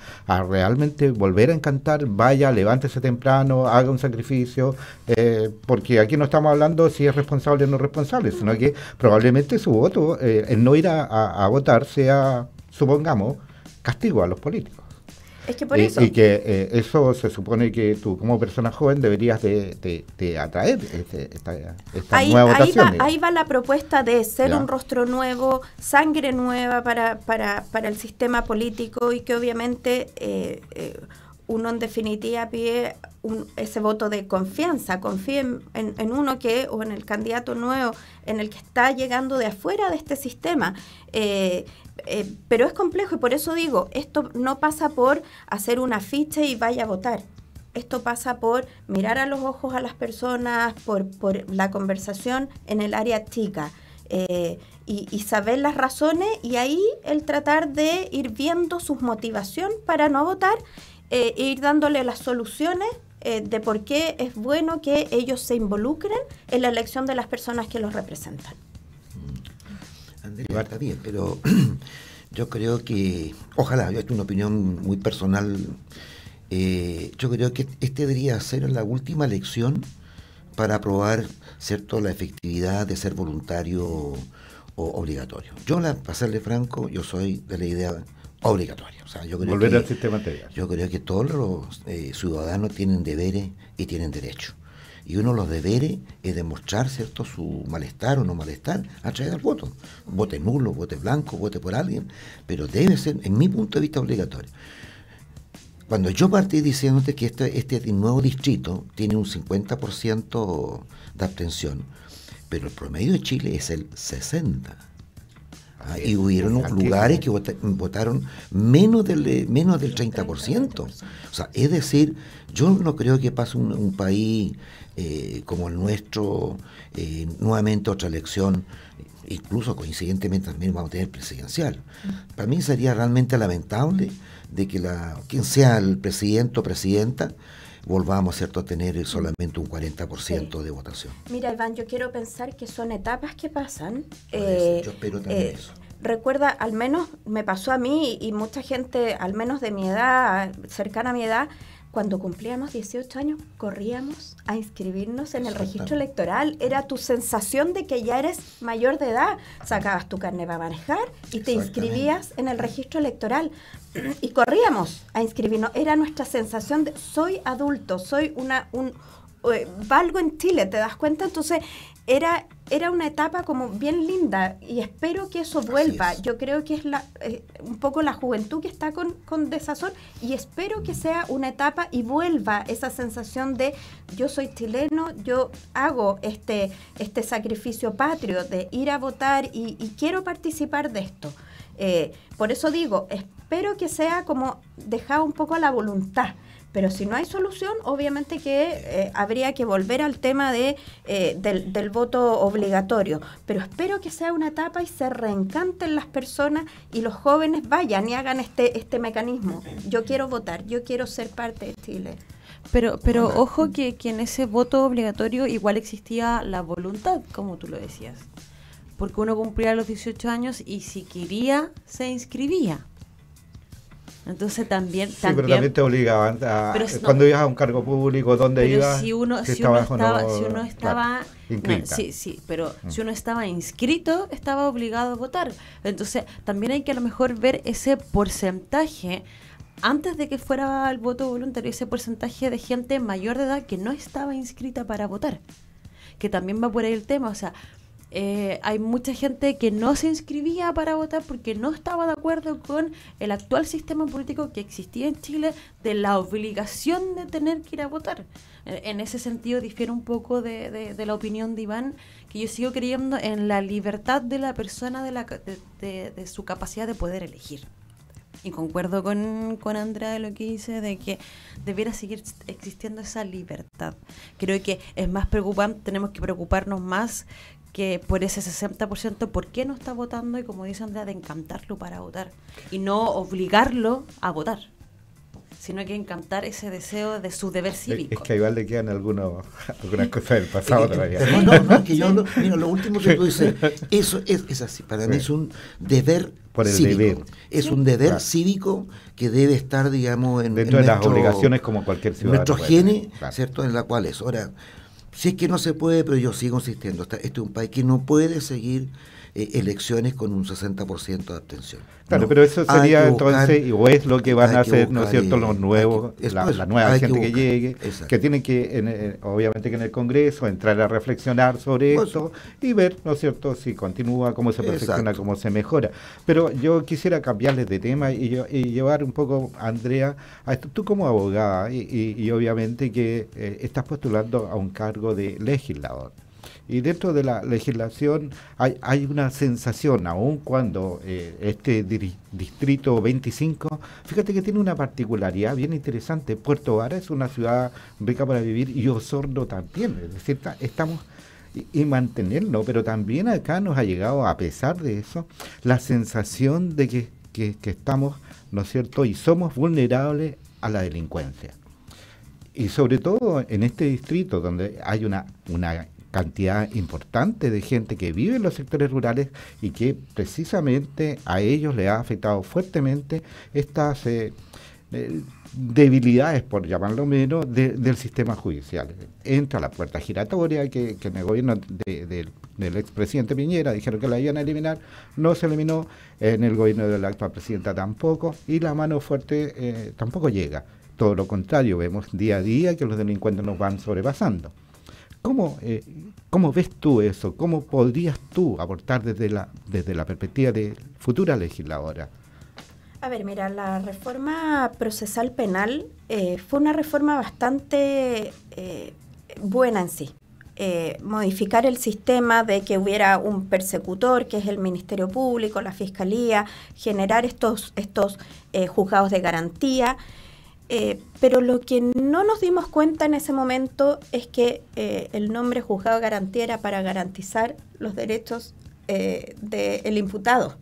realmente volver a encantar? Vaya, levántese temprano, haga un sacrificio, eh, porque aquí no estamos hablando si es responsable o no responsable, sino que probablemente su voto, eh, el no ir a votar sea, supongamos, castigo a los políticos. Eh, eso. Y que eh, eso se supone que tú como persona joven deberías de, atraer este, esta, ahí, ahí Va, ahí va, la propuesta de ser un rostro nuevo, sangre nueva para, para, el sistema político y que obviamente eh, uno en definitiva pide un, ese voto de confianza, confíe en, uno que, o en el candidato nuevo, en el que está llegando de afuera de este sistema. Eh, pero es complejo y por eso digo, esto no pasa por hacer una ficha y vaya a votar. Esto pasa por mirar a los ojos a las personas, por, la conversación en el área chica. Eh, y, saber las razones y ahí el tratar de ir viendo sus motivación para no votar eh, e ir dándole las soluciones de por qué es bueno que ellos se involucren en la elección de las personas que los representan pero yo creo que, ojalá, yo es una opinión muy personal, eh, yo creo que este debería ser la última lección para probar cierto la efectividad de ser voluntario o obligatorio. Yo, para serle franco, yo soy de la idea obligatoria. yo creo Volver al sistema anterior. Yo creo que todos los eh, ciudadanos tienen deberes y tienen derechos. Y uno de los deberes es demostrar cierto su malestar o no malestar a través del voto. Vote nulo, vote blanco, vote por alguien, pero debe ser, en mi punto de vista, obligatorio. Cuando yo partí diciéndote que este, este nuevo distrito tiene un 50% de abstención, pero el promedio de Chile es el 60%. Ah, y hubieron lugares que votaron menos del, menos del 30%. O sea, es decir, yo no creo que pase un, país eh, como el nuestro, eh, nuevamente otra elección, incluso coincidentemente también vamos a tener presidencial. Para mí sería realmente lamentable de que la, quien sea el presidente o presidenta, volvamos ¿cierto? a tener solamente un 40% de votación. Mira, Iván, yo quiero pensar que son etapas que pasan. Eh, yo espero también eso. Recuerda, al menos me pasó a mí y mucha gente, al menos de mi edad, cercana a mi edad, cuando cumplíamos 18 años, corríamos a inscribirnos en el registro electoral. Era tu sensación de que ya eres mayor de edad. Sacabas tu carnet para manejar y te inscribías en el registro electoral. Y corríamos a inscribirnos. Era nuestra sensación de soy adulto, soy una, un, eh, valgo en Chile, ¿te das cuenta? Entonces, era, era una etapa como bien linda y espero que eso vuelva. Yo creo que es la, eh, un poco la juventud que está con, con, desazón y espero que sea una etapa y vuelva esa sensación de yo soy chileno, yo hago este, este sacrificio patrio de ir a votar y, quiero participar de esto. Eh, por eso digo, espero que sea como dejado un poco a la voluntad pero si no hay solución, obviamente que eh, habría que volver al tema de, eh, del, voto obligatorio. Pero espero que sea una etapa y se reencanten las personas y los jóvenes vayan y hagan este, este mecanismo. Yo quiero votar, yo quiero ser parte de Chile. Pero, pero ojo que, que en ese voto obligatorio igual existía la voluntad, como tú lo decías. Porque uno cumplía los 18 años y si quería, se inscribía. Entonces también, sí, también... pero también te obligaban a... Eh, cuando ibas a un cargo público, ¿dónde ibas? Si uno, si, estaba, sí, sí, pero mm. si uno estaba inscrito, estaba obligado a votar. Entonces también hay que a lo mejor ver ese porcentaje antes de que fuera el voto voluntario, ese porcentaje de gente mayor de edad que no estaba inscrita para votar. Que también va por ahí el tema, o sea, eh, hay mucha gente que no se inscribía para votar porque no estaba de acuerdo con el actual sistema político que existía en Chile de la obligación de tener que ir a votar. Eh, en ese sentido difiere un poco de, la opinión de Iván, que yo sigo creyendo en la libertad de la persona de, la, de, su capacidad de poder elegir. Y concuerdo con, Andrea de lo que dice de que debiera seguir existiendo esa libertad. Creo que es más preocupante, tenemos que preocuparnos más que por ese 60%, ¿por qué no está votando? Y como dice Andrea, de encantarlo para votar y no obligarlo a votar, sino que encantar ese deseo de su deber cívico. Es que igual le quedan algunas cosas del pasado todavía. No, no, que yo, no, mira, lo último que tú dices, eso es, es así, para mí es un deber por el cívico. deber. Es un deber cívico que debe estar, digamos, en, Dentro de las obligaciones como cualquier ciudadano. Nuestro gene, ¿cierto? En la cual es. Ahora, si es que no se puede, pero yo sigo insistiendo, este es un país que no puede seguir eh, elecciones con un 60% de abstención. Claro, pero eso sería entonces, o es lo que van a hacer, ¿no es cierto?, los eh, nuevos, la, nueva gente que, llegue, que tienen que, eh, obviamente que en el Congreso, entrar a reflexionar sobre esto y ver, ¿no es cierto?, si continúa, cómo se perfecciona, cómo se mejora. Pero yo quisiera cambiarles de tema y, llevar un poco, Andrea, a, tú como abogada, y, obviamente que estás postulando a un cargo de legislador y dentro de la legislación hay, una sensación, aun cuando eh, este distrito 25, fíjate que tiene una particularidad bien interesante. Puerto Vara es una ciudad rica para vivir y Osorno también, es decir, estamos y, mantenerlo, pero también acá nos ha llegado, a pesar de eso, la sensación de que, estamos, ¿no es cierto?, y somos vulnerables a la delincuencia. Y sobre todo en este distrito donde hay una cantidad importante de gente que vive en los sectores rurales y que precisamente a ellos le ha afectado fuertemente estas eh, eh, debilidades, por llamarlo menos, del sistema judicial. Entra la puerta giratoria que, que en el gobierno de, del expresidente Piñera dijeron que la iban a eliminar, no se eliminó, en el gobierno de la expresidenta presidenta tampoco, y la mano fuerte eh, tampoco llega. Todo lo contrario, vemos día a día que los delincuentes nos van sobrepasando. ¿Cómo eh, ¿Cómo ves tú eso? ¿Cómo podrías tú aportar desde la, desde la perspectiva de futura legisladora? A ver, mira, la reforma procesal penal eh, fue una reforma bastante eh, buena en sí. Eh, modificar el sistema de que hubiera un persecutor, que es el Ministerio Público, la Fiscalía, generar estos, estos juzgados de garantía. Eh, pero lo que no nos dimos cuenta en ese momento es que eh, el nombre juzgado garantía era para garantizar los derechos eh, del imputado,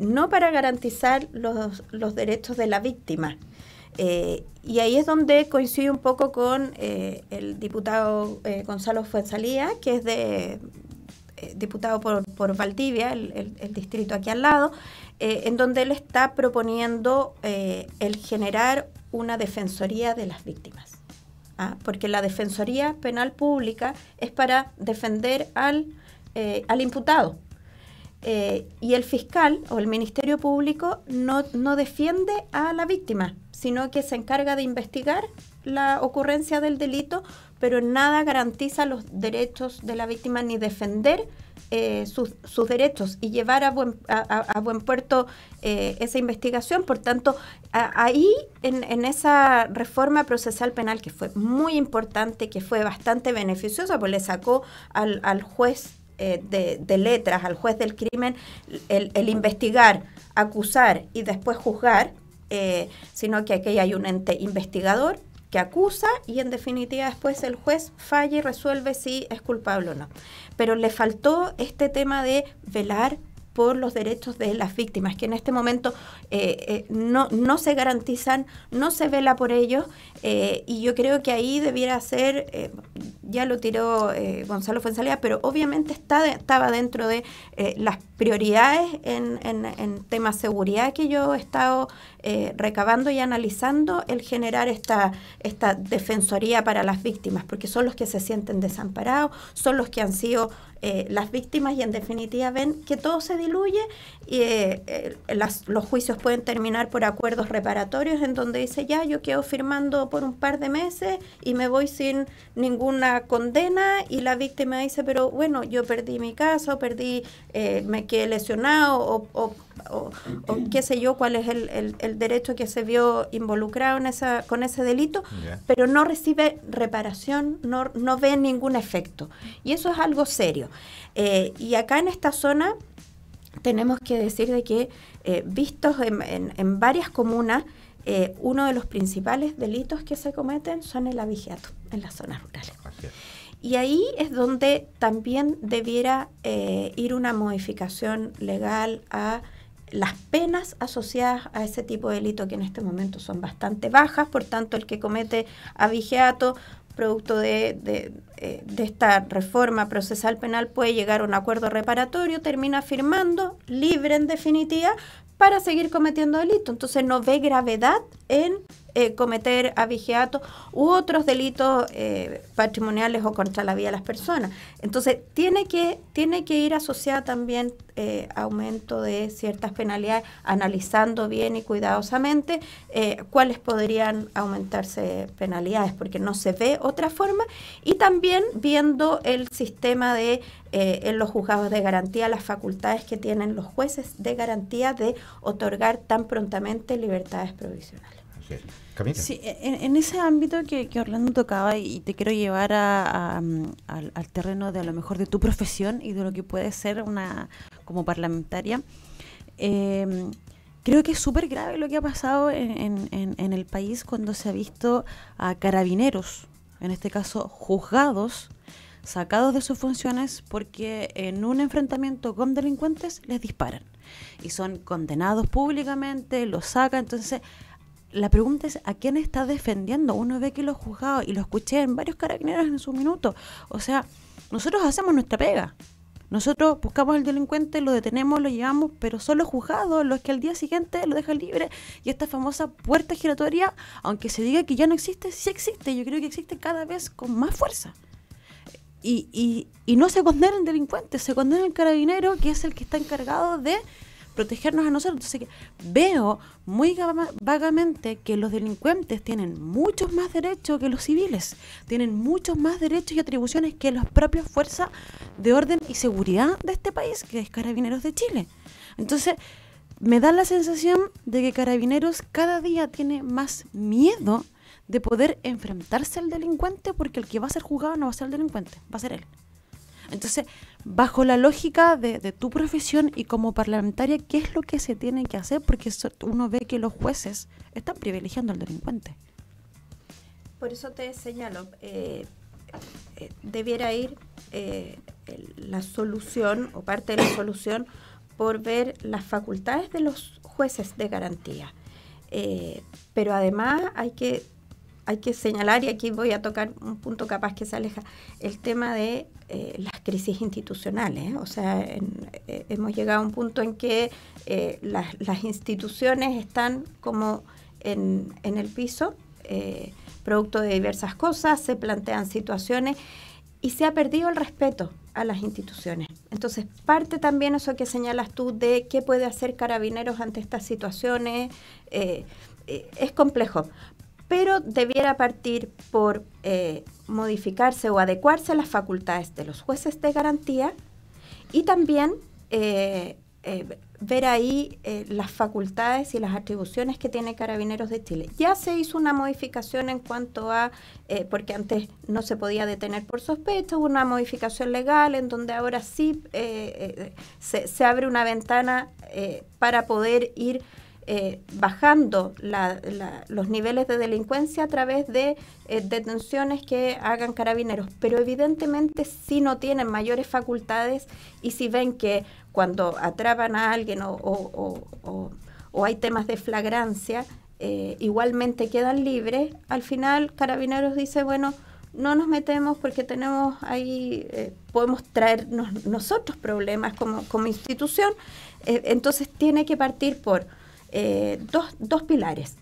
no para garantizar los, los, derechos de la víctima. y ahí es donde coincide un poco con el diputado Gonzalo Fuenzalía, que es de, diputado por, Valdivia, el, distrito aquí al lado, en donde él está proponiendo el generar una defensoría de las víctimas. ¿ah? porque la defensoría penal pública es para defender al, eh, imputado. Eh, y el fiscal o el Ministerio Público no, defiende a la víctima, sino que se encarga de investigar la ocurrencia del delito pero nada garantiza los derechos de la víctima ni defender eh, sus, sus, derechos y llevar a buen, a, buen puerto eh, esa investigación. Por tanto, ahí en, en, esa reforma procesal penal que fue muy importante, que fue bastante beneficiosa, pues le sacó al, juez eh, de, letras, al juez del crimen, el, el investigar, acusar y después juzgar. sino que aquí hay un ente investigador que acusa y en definitiva después el juez falla y resuelve si es culpable o no. Pero le faltó este tema de velar por los derechos de las víctimas, que en este momento eh, eh, no, no se garantizan, no se vela por ellos, eh, y yo creo que ahí debiera ser, ya lo tiró Gonzalo Fuenzalía, pero obviamente está estaba dentro de las prioridades en, en, en temas de seguridad que yo he estado recabando y analizando, el generar esta, esta defensoría para las víctimas, porque son los que se sienten desamparados, son los que han sido eh, las víctimas y en definitiva ven que todo se diluye y eh, eh, los juicios pueden terminar por acuerdos reparatorios en donde dice ya yo quedo firmando por un par de meses y me voy sin ninguna condena y la víctima dice pero bueno yo perdí mi casa o perdí me quedé lesionado o, o o, qué sé yo cuál es el, derecho que se vio involucrado en esa, con ese delito, pero no recibe reparación, no, no ve ningún efecto. Y eso es algo serio. Eh, y acá en esta zona tenemos que decir de que, eh, vistos en, varias comunas, eh, uno de los principales delitos que se cometen son el abigeato en las zonas rurales. Y ahí es donde también debiera ir una modificación legal a las penas asociadas a ese tipo de delito que en este momento son bastante bajas, por tanto el que comete abigeato producto de, eh, de, esta reforma procesal penal puede llegar a un acuerdo reparatorio, termina firmando, libre en definitiva, para seguir cometiendo delito. Entonces no ve gravedad en eh, cometer avigeato u otros delitos eh, patrimoniales o contra la vida de las personas. Entonces, tiene que, tiene que ir asociada también eh, aumento de ciertas penalidades, analizando bien y cuidadosamente cuáles podrían aumentarse penalidades, porque no se ve otra forma, y también viendo el sistema de en los juzgados de garantía, las facultades que tienen los jueces de garantía de otorgar tan prontamente libertades provisionales. Sí, e-, en, ese ámbito que, Orlando tocaba y te quiero llevar mm, al, terreno de a lo mejor de tu profesión y de lo que puede ser una como parlamentaria, em, creo que es súper grave lo que ha pasado en, en, el país cuando se ha visto a carabineros, en este caso juzgados, sacados de sus funciones porque en un enfrentamiento con delincuentes les disparan y son condenados públicamente, los sacan, entonces la pregunta es a quién está defendiendo. Uno ve que los juzgados, y lo escuché en varios carabineros en su minuto. O sea, nosotros hacemos nuestra pega. Nosotros buscamos al delincuente, lo detenemos, lo llevamos, pero son los juzgados los que al día siguiente lo dejan libre. Y esta famosa puerta giratoria, aunque se diga que ya no existe, sí existe. Yo creo que existe cada vez con más fuerza. Y, y, y no se condena el delincuente, se condena el carabinero, que es el que está encargado de protegernos a nosotros. Entonces veo muy vagamente que los delincuentes tienen muchos más derechos que los civiles, tienen muchos más derechos y atribuciones que las propias fuerzas de orden y seguridad de este país, que es Carabineros de Chile. Entonces, me da la sensación de que Carabineros cada día tiene más miedo de poder enfrentarse al delincuente porque el que va a ser juzgado no va a ser el delincuente, va a ser él. Entonces, bajo la lógica de, tu profesión y como parlamentaria, ¿qué es lo que se tiene que hacer? Porque uno ve que los jueces están privilegiando al delincuente. Por eso te señalo, eh, eh, debiera ir eh, la solución o parte de la solución por ver las facultades de los jueces de garantía. pero además hay que hay que señalar, y aquí voy a tocar un punto capaz que se aleja, el tema de eh, las crisis institucionales. ¿eh? O sea, eh, hemos llegado a un punto en que las, instituciones están como en, el piso, producto de diversas cosas, se plantean situaciones y se ha perdido el respeto a las instituciones. Entonces, parte también eso que señalas tú de qué puede hacer carabineros ante estas situaciones, es complejo, pero debiera partir por modificarse o adecuarse a las facultades de los jueces de garantía y también eh, eh, ver ahí eh, las facultades y las atribuciones que tiene Carabineros de Chile. Ya se hizo una modificación en cuanto a, porque antes no se podía detener por sospecha, hubo una modificación legal en donde ahora sí se, abre una ventana para poder ir eh, bajando los niveles de delincuencia a través de eh, detenciones que hagan carabineros. Pero evidentemente si no tienen mayores facultades y si ven que cuando atrapan a alguien o, hay temas de flagrancia, eh, igualmente quedan libres, al final carabineros dice, bueno, no nos metemos porque tenemos ahí, podemos traernos nosotros problemas como, institución. entonces tiene que partir por eh, dos, dos, pilares.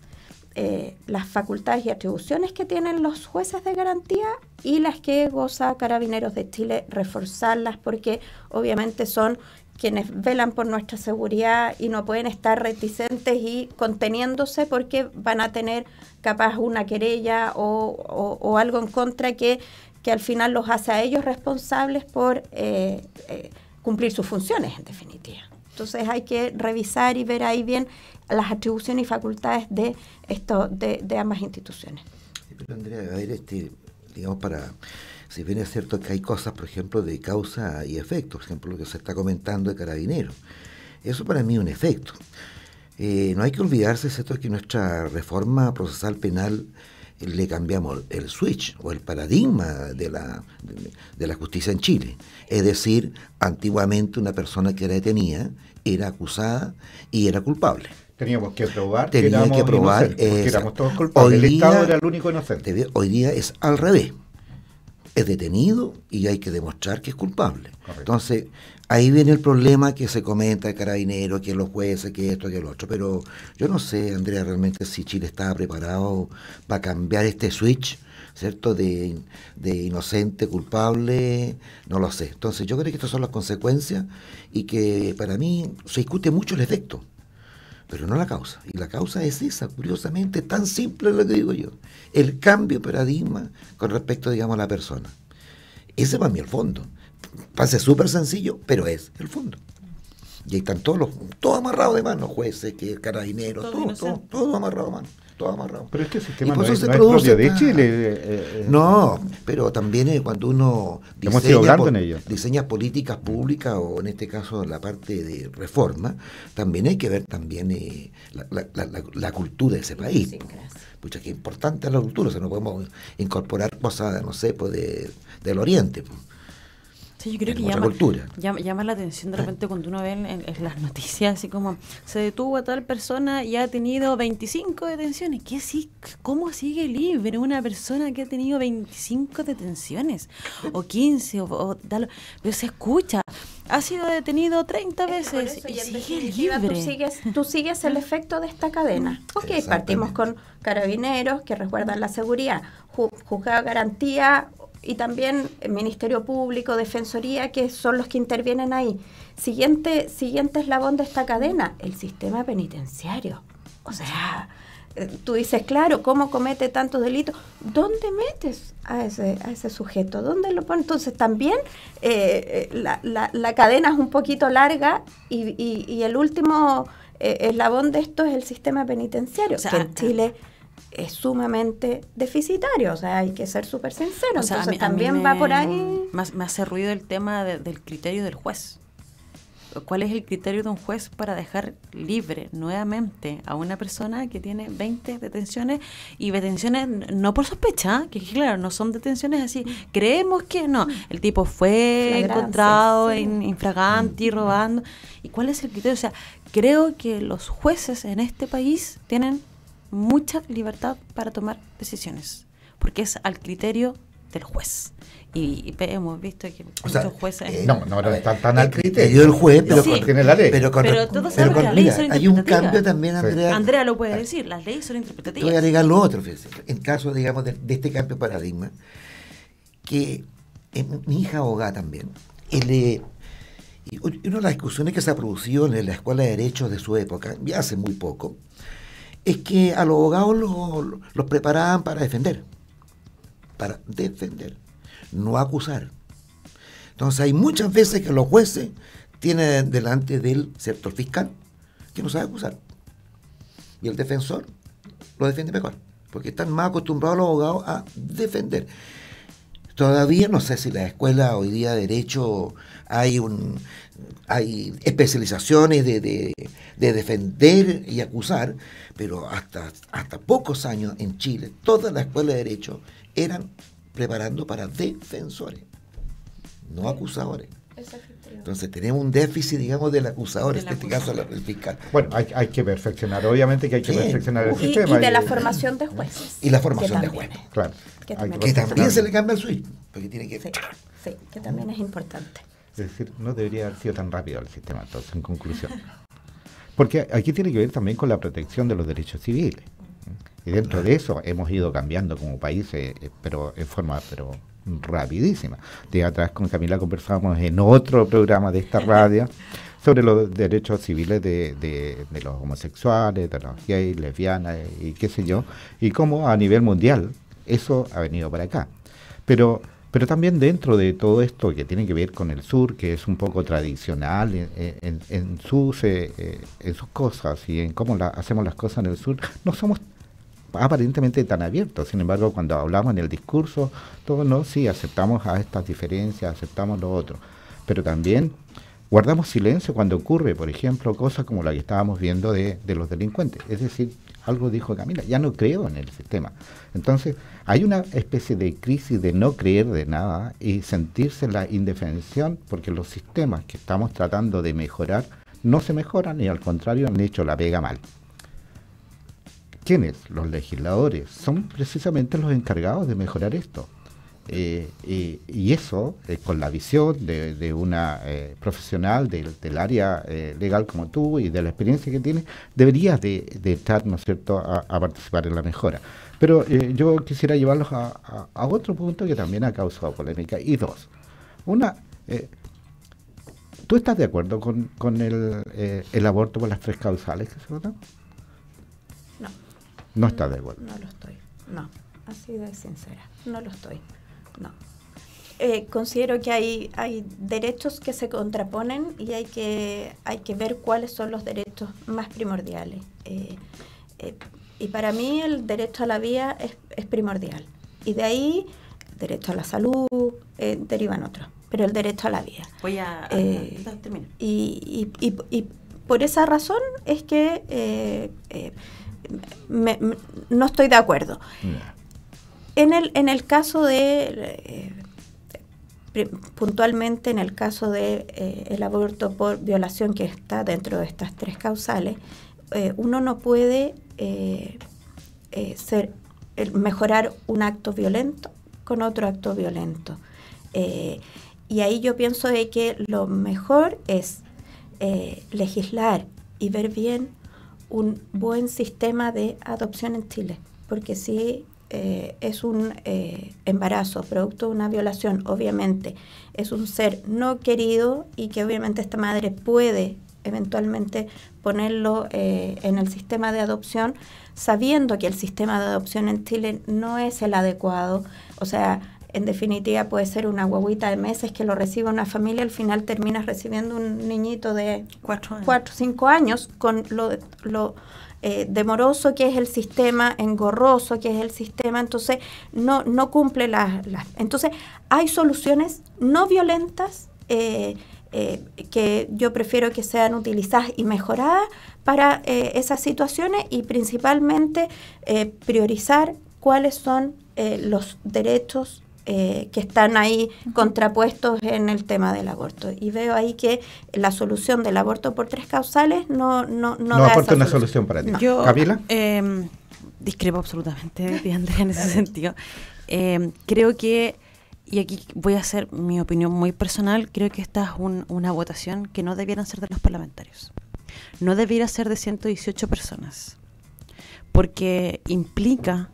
Eh, las facultades y atribuciones que tienen los jueces de garantía y las que goza Carabineros de Chile, reforzarlas porque obviamente son quienes velan por nuestra seguridad y no pueden estar reticentes y conteniéndose porque van a tener capaz una querella o, algo en contra que, que, al final los hace a ellos responsables por eh, cumplir sus funciones en definitiva. Entonces hay que revisar y ver ahí bien las atribuciones y facultades de, esto, de, ambas instituciones. pero Andrea, este, digamos, para si bien es cierto que hay cosas, por ejemplo, de causa y efecto, por ejemplo, lo que se está comentando de carabinero. Eso para mí es un efecto. Eh, no hay que olvidarse, ¿cierto?, que nuestra reforma procesal penal eh, le cambiamos el switch o el paradigma de la, de la justicia en Chile. Es decir, antiguamente una persona que era detenida era acusada y era culpable. Teníamos que probar Teníamos que, probar éramos todos culpables. Hoy el Estado era el único inocente. Hoy día es al revés. Es detenido y hay que demostrar que es culpable. Entonces, ahí viene el problema que se comenta el carabinero, que los jueces, que esto, que lo otro. Pero yo no sé, Andrea, realmente si Chile estaba preparado para cambiar este switch. ¿cierto? De, de, inocente, culpable, no lo sé. Entonces yo creo que estas son las consecuencias y que para mí se discute mucho el efecto pero no la causa. Y la causa es esa, curiosamente, tan simple lo que digo yo. El cambio de paradigma con respecto, digamos, a la persona. Ese para mí el fondo. Pase súper sencillo, pero es el fondo. Y ahí están todos los, todo amarrado de manos, jueces, que carabineros, todos todo, todo, amarrado de mano todo amarrado. Pero este sistema no, es, no de Chile. Eh, eh, eh. no, pero también cuando uno diseña, políticas públicas o en este caso la parte de reforma, también hay que ver también la, cultura de ese país. Sí, que importante la cultura, o sea, no podemos incorporar cosas, no sé, pues de, del oriente yo creo que llama, la atención de repente cuando uno ve en, las noticias así como se detuvo a tal persona y ha tenido 25 detenciones. ¿Qué sí? ¿Cómo sigue libre una persona que ha tenido 25 detenciones? O 15, o, tal. Pero se escucha. Ha sido detenido 30 veces y, sigue libre. Tú sigues, el efecto de esta cadena. Ok, partimos con carabineros que resguardan la seguridad, juzgado garantía, y también el Ministerio Público, Defensoría, que son los que intervienen ahí. Siguiente, siguiente eslabón de esta cadena, el sistema penitenciario. O sea, eh, tú dices, claro, ¿cómo comete tantos delitos? ¿Dónde metes a ese, a ese sujeto? ¿Dónde lo pones? Entonces también eh, eh, la, cadena es un poquito larga y, el último eslabón de esto es el sistema penitenciario, o sea, en ah, Chile... Ah es sumamente deficitario, o sea, hay que ser súper sincero. O también va por ahí. me hace ruido el tema del criterio del juez. ¿Cuál es el criterio de un juez para dejar libre nuevamente a una persona que tiene 20 detenciones y detenciones no por sospecha, que claro, no son detenciones así, creemos que no, el tipo fue encontrado en infragante robando. ¿Y cuál es el criterio? O sea, creo que los jueces en este país tienen mucha libertad para tomar decisiones, porque es al criterio del juez. Y, hemos visto que muchos jueces... Eh, no, no, no están tan eh, al criterio del juez, pero contiene la ley. Pero, con, todos pero que las Hay un cambio también, Andrea. Andrea lo puede decir, las leyes son interpretativas. Voy a agregar lo otro, En caso, digamos, de, este cambio de paradigma, que eh, mi hija abogada también, una de las discusiones que se ha producido en la Escuela de Derechos de su época, ya hace muy poco, es que a los abogados los, preparaban para defender, para defender, no acusar. Entonces hay muchas veces que los jueces tienen delante del sector fiscal que no sabe acusar. Y el defensor lo defiende mejor, porque están más acostumbrados los abogados a defender. Todavía no sé si la escuela hoy día de derecho hay un hay especializaciones de, de, defender y acusar, pero hasta, hasta pocos años en Chile, todas las escuelas de derecho eran preparando para defensores, no acusadores. Entonces tenemos un déficit, digamos, del acusador, en este caso el fiscal. Bueno, hay, hay, que perfeccionar, obviamente que hay que perfeccionar el sistema. Y de la eh, formación de jueces. Y la formación de jueces. Claro. Que también, se le cambia el switch, porque tiene que... sí que también es importante. Es decir, no debería haber sido tan rápido el sistema, entonces, en conclusión. Porque aquí tiene que ver también con la protección de los derechos civiles. Y dentro de eso hemos ido cambiando como país, eh, eh, pero en forma pero rapidísima. De atrás con Camila conversábamos en otro programa de esta radio sobre los derechos civiles de, los homosexuales, de los gays, lesbianas y qué sé yo, y cómo a nivel mundial eso ha venido para acá. Pero pero también dentro de todo esto que tiene que ver con el sur, que es un poco tradicional eh, eh, en, sus, cosas y en cómo la, hacemos las cosas en el sur, no somos aparentemente tan abiertos. Sin embargo, cuando hablamos en el discurso, todos no, sí, aceptamos a estas diferencias, aceptamos lo otro. Pero también guardamos silencio cuando ocurre, por ejemplo, cosas como la que estábamos viendo de, de los delincuentes. Es decir, algo dijo Camila, ya no creo en el sistema. Entonces, hay una especie de crisis de no creer de nada y sentirse la indefensión porque los sistemas que estamos tratando de mejorar no se mejoran y al contrario han hecho la pega mal. ¿Quiénes? Los legisladores son precisamente los encargados de mejorar esto. Eh, y, eso, eh, con la visión de, una eh, profesional del, área legal como tú y de la experiencia que tienes, deberías de, estar, ¿no cierto?, a, participar en la mejora. Pero yo quisiera llevarlos a, otro punto que también ha causado polémica. Y dos, una, ¿tú estás de acuerdo con, el, aborto por las tres causales que se votan? No. No estás de acuerdo. no lo estoy, no. Así de sincera, no lo estoy no. Eh, considero que hay, hay derechos que se contraponen y hay que, hay que ver cuáles son los derechos más primordiales. Eh, eh, y para mí el derecho a la vida es, primordial. Y de ahí, el derecho a la salud, derivan otros, pero el derecho a la vida. Voy a, terminar. Y, y, y, y, por esa razón es que me, no estoy de acuerdo. En el, caso de, eh, puntualmente en el caso de eh, aborto por violación que está dentro de estas tres causales, eh, uno no puede ser, mejorar un acto violento con otro acto violento. y ahí yo pienso que lo mejor es legislar y ver bien un buen sistema de adopción en Chile, porque si eh, es un eh, embarazo producto de una violación, obviamente es un ser no querido y que obviamente esta madre puede eventualmente ponerlo eh, en el sistema de adopción, sabiendo que el sistema de adopción en Chile no es el adecuado. O sea, en definitiva puede ser una guaguita de meses que lo reciba una familia, al final terminas recibiendo un niñito de 4 o 5 años con lo, lo eh, demoroso que es el sistema, engorroso que es el sistema, entonces no, no cumple las, Entonces hay soluciones no violentas. Eh, eh, que yo prefiero que sean utilizadas y mejoradas para esas situaciones y principalmente priorizar cuáles son los derechos eh, que están ahí contrapuestos en el tema del aborto. Y veo ahí que la solución del aborto por tres causales no no no, no aporta una solución. para ti. No. Yo, em, discrepo absolutamente de Andrea en ese sentido. Em, creo que y aquí voy a hacer mi opinión muy personal, creo que esta es una votación que no debiera ser de los parlamentarios. No debiera ser de 118 personas, porque implica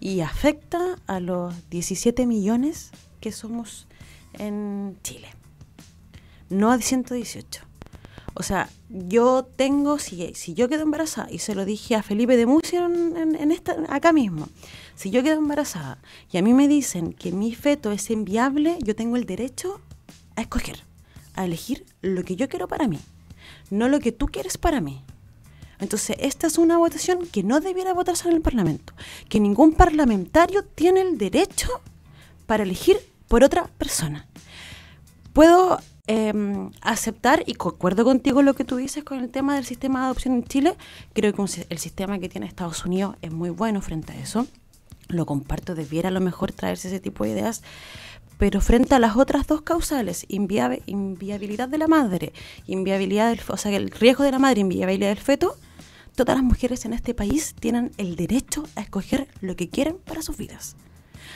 y afecta a los 17 millones que somos en Chile, no a 118. O sea, yo tengo, si, yo quedo embarazada, y se lo dije a Felipe de Murcia en, esta, acá mismo, si yo quedo embarazada y a mí me dicen que mi feto es inviable, yo tengo el derecho a escoger, a elegir lo que yo quiero para mí, no lo que tú quieres para mí. Entonces, esta es una votación que no debiera votarse en el Parlamento, que ningún parlamentario tiene el derecho para elegir por otra persona. Puedo em, aceptar, y concuerdo contigo lo que tú dices con el tema del sistema de adopción en Chile, creo que el sistema que tiene Estados Unidos es muy bueno frente a eso, lo comparto, debiera a lo mejor traerse ese tipo de ideas, pero frente a las otras dos causales, inviabilidad de la madre, inviabilidad del, o sea, el riesgo de la madre, inviabilidad del feto, todas las mujeres en este país tienen el derecho a escoger lo que quieren para sus vidas.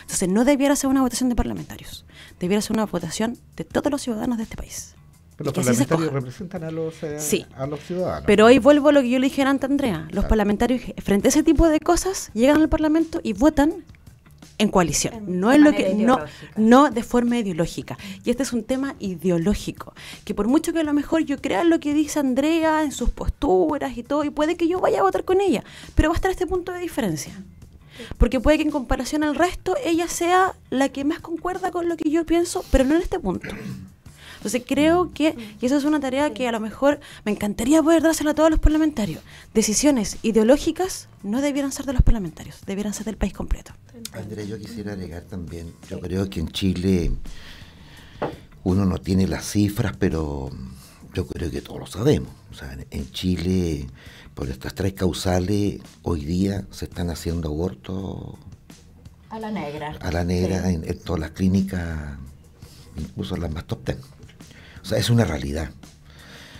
Entonces no debiera ser una votación de parlamentarios, debiera ser una votación de todos los ciudadanos de este país. Pero los parlamentarios representan a los, ciudadanos. Eh, sí. a los ciudadanos. Pero hoy vuelvo a lo que yo le dije antes, Andrea. Los parlamentarios, frente a ese tipo de cosas, llegan al Parlamento y votan en coalición, no es lo que no, no de forma ideológica. Y este es un tema ideológico, que por mucho que a lo mejor yo crea lo que dice Andrea en sus posturas y todo, y puede que yo vaya a votar con ella, pero va a estar este punto de diferencia. Porque puede que en comparación al resto ella sea la que más concuerda con lo que yo pienso, pero no en este punto. Entonces creo que, y eso es una tarea que a lo mejor me encantaría poder dársela a todos los parlamentarios, decisiones ideológicas no debieran ser de los parlamentarios, debieran ser del país completo. Andrea, yo quisiera agregar también, yo creo que en Chile uno no tiene las cifras, pero yo creo que todos lo sabemos. O sea, en Chile, por estas tres causales, hoy día se están haciendo abortos. A la negra. A la negra en, todas las clínicas, incluso las más top ten. O sea, es una realidad.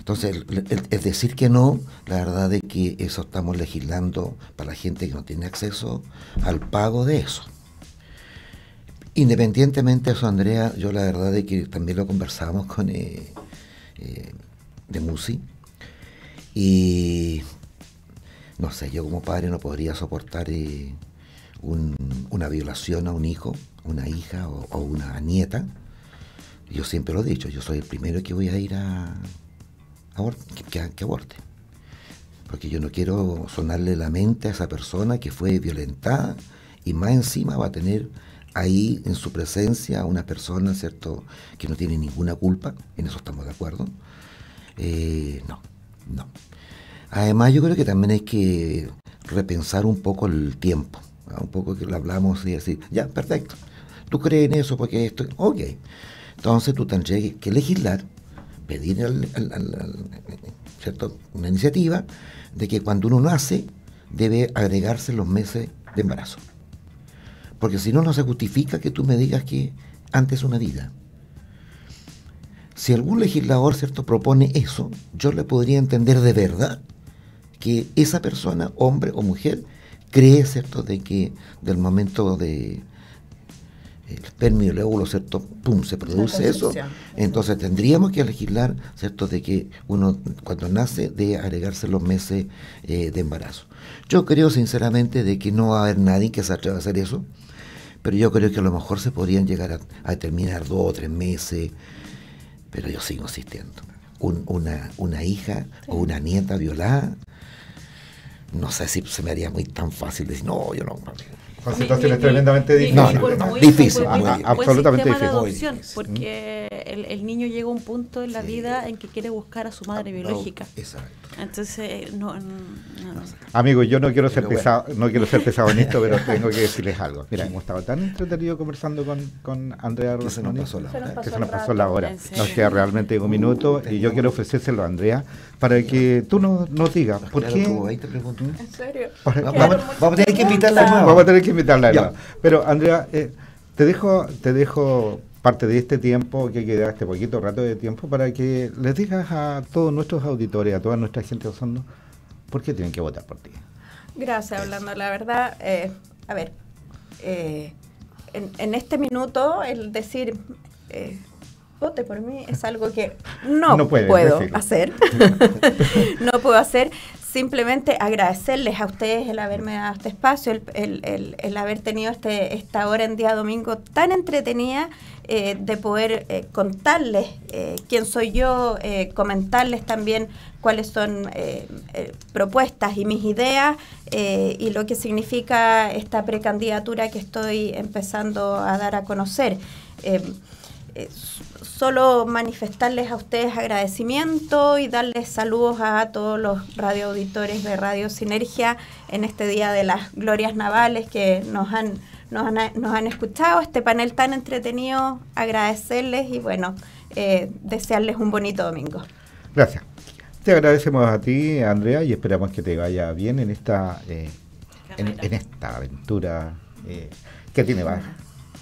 Entonces, el, decir que no, la verdad es que eso estamos legislando para la gente que no tiene acceso al pago de eso. Independientemente de eso, Andrea, yo la verdad es que también lo conversamos con eh, eh de Musi y no sé, yo como padre no podría soportar eh, una violación a un hijo, una hija o una nieta. Yo siempre lo he dicho, yo soy el primero que voy a ir a, que, aborte. Porque yo no quiero sonarle la mente a esa persona que fue violentada y más encima va a tener ahí en su presencia a una persona, ¿cierto?, que no tiene ninguna culpa, en eso estamos de acuerdo. Eh, no, no. Además, yo creo que también hay que repensar un poco el tiempo, ¿ah? un poco que lo hablamos y decir, ya, perfecto, tú crees en eso porque esto, ok. Entonces tú tendrías que legislar pedir una iniciativa de que cuando uno hace debe agregarse los meses de embarazo. Porque si no, no se justifica que tú me digas que antes una vida. Si algún legislador cierto propone eso, yo le podría entender de verdad que esa persona, hombre o mujer, cree cierto de que del momento de, el el óvulo, ¿cierto? ¡Pum! Se produce eso. Entonces tendríamos que legislar, ¿cierto?, de que uno cuando nace de agregarse los meses eh, de embarazo. Yo creo sinceramente de que no va a haber nadie que se atreva a hacer eso, pero yo creo que a lo mejor se podrían llegar a, terminar dos o tres meses, pero yo sigo insistiendo. una, una hija o una nieta violada, no sé si se me haría muy tan fácil decir, no, yo no. Concentraciones situación tremendamente difíciles. difícil, absolutamente difícil. porque el, el, niño llega a un punto en la vida en que quiere buscar a su madre biológica. Exacto. Entonces, eh, no, Amigo, yo no quiero ser pesado, no quiero ser pesado en esto, pero tengo que decirles algo. Mira, hemos estado tan entretenido conversando con, con Andrea Rosenoni que se nos pasó la hora. Nos queda realmente un minuto uh, y yo quiero ofrecérselo a Andrea para que tú nos, digas por qué. ¿En serio? vamos, a tener que invitarla Vamos a tener que invitarla Pero, Andrea, eh, te, dejo, te dejo parte de este tiempo que queda, este poquito rato de tiempo, para que les digas a todos nuestros auditores, a toda nuestra gente usando, por qué tienen que votar por ti. Gracias, hablando la verdad. Eh, a ver, eh, en, este minuto, el decir por mí es algo que no, puedo hacer. no puedo hacer. Simplemente agradecerles a ustedes el haberme dado este espacio, el, haber tenido este, esta hora en día domingo tan entretenida. Eh, de poder eh, contarles eh, quién soy yo, comentarles también cuáles son propuestas y mis ideas y lo que significa esta precandidatura que estoy empezando a dar a conocer solo manifestarles a ustedes agradecimiento y darles saludos a todos los radioauditores de Radio Sinergia en este día de las glorias navales que nos han, nos han, escuchado, este panel tan entretenido, agradecerles y bueno, eh, desearles un bonito domingo. Gracias. Te agradecemos a ti, Andrea, y esperamos que te vaya bien en esta, eh, en, esta aventura eh, que tiene va,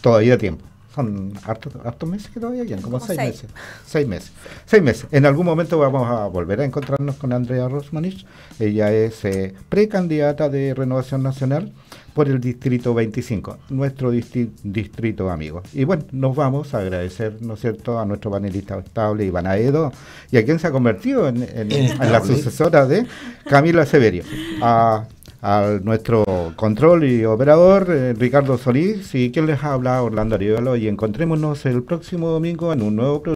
todavía tiempo son hartos, meses que todavía quedan, como, como seis, meses. Seis meses. Seis meses. En algún momento vamos a volver a encontrarnos con Andrea Rosmanich. Ella es eh, precandidata de Renovación Nacional por el Distrito 25, nuestro distrito amigo. Y bueno, nos vamos a agradecer, ¿no es cierto?, a nuestro panelista estable Ivana Edo y a quien se ha convertido en, en la sucesora de Camila Severio. A a nuestro control y operador eh, Ricardo Solís y quien les habla Orlando Arivalo y encontrémonos el próximo domingo en un nuevo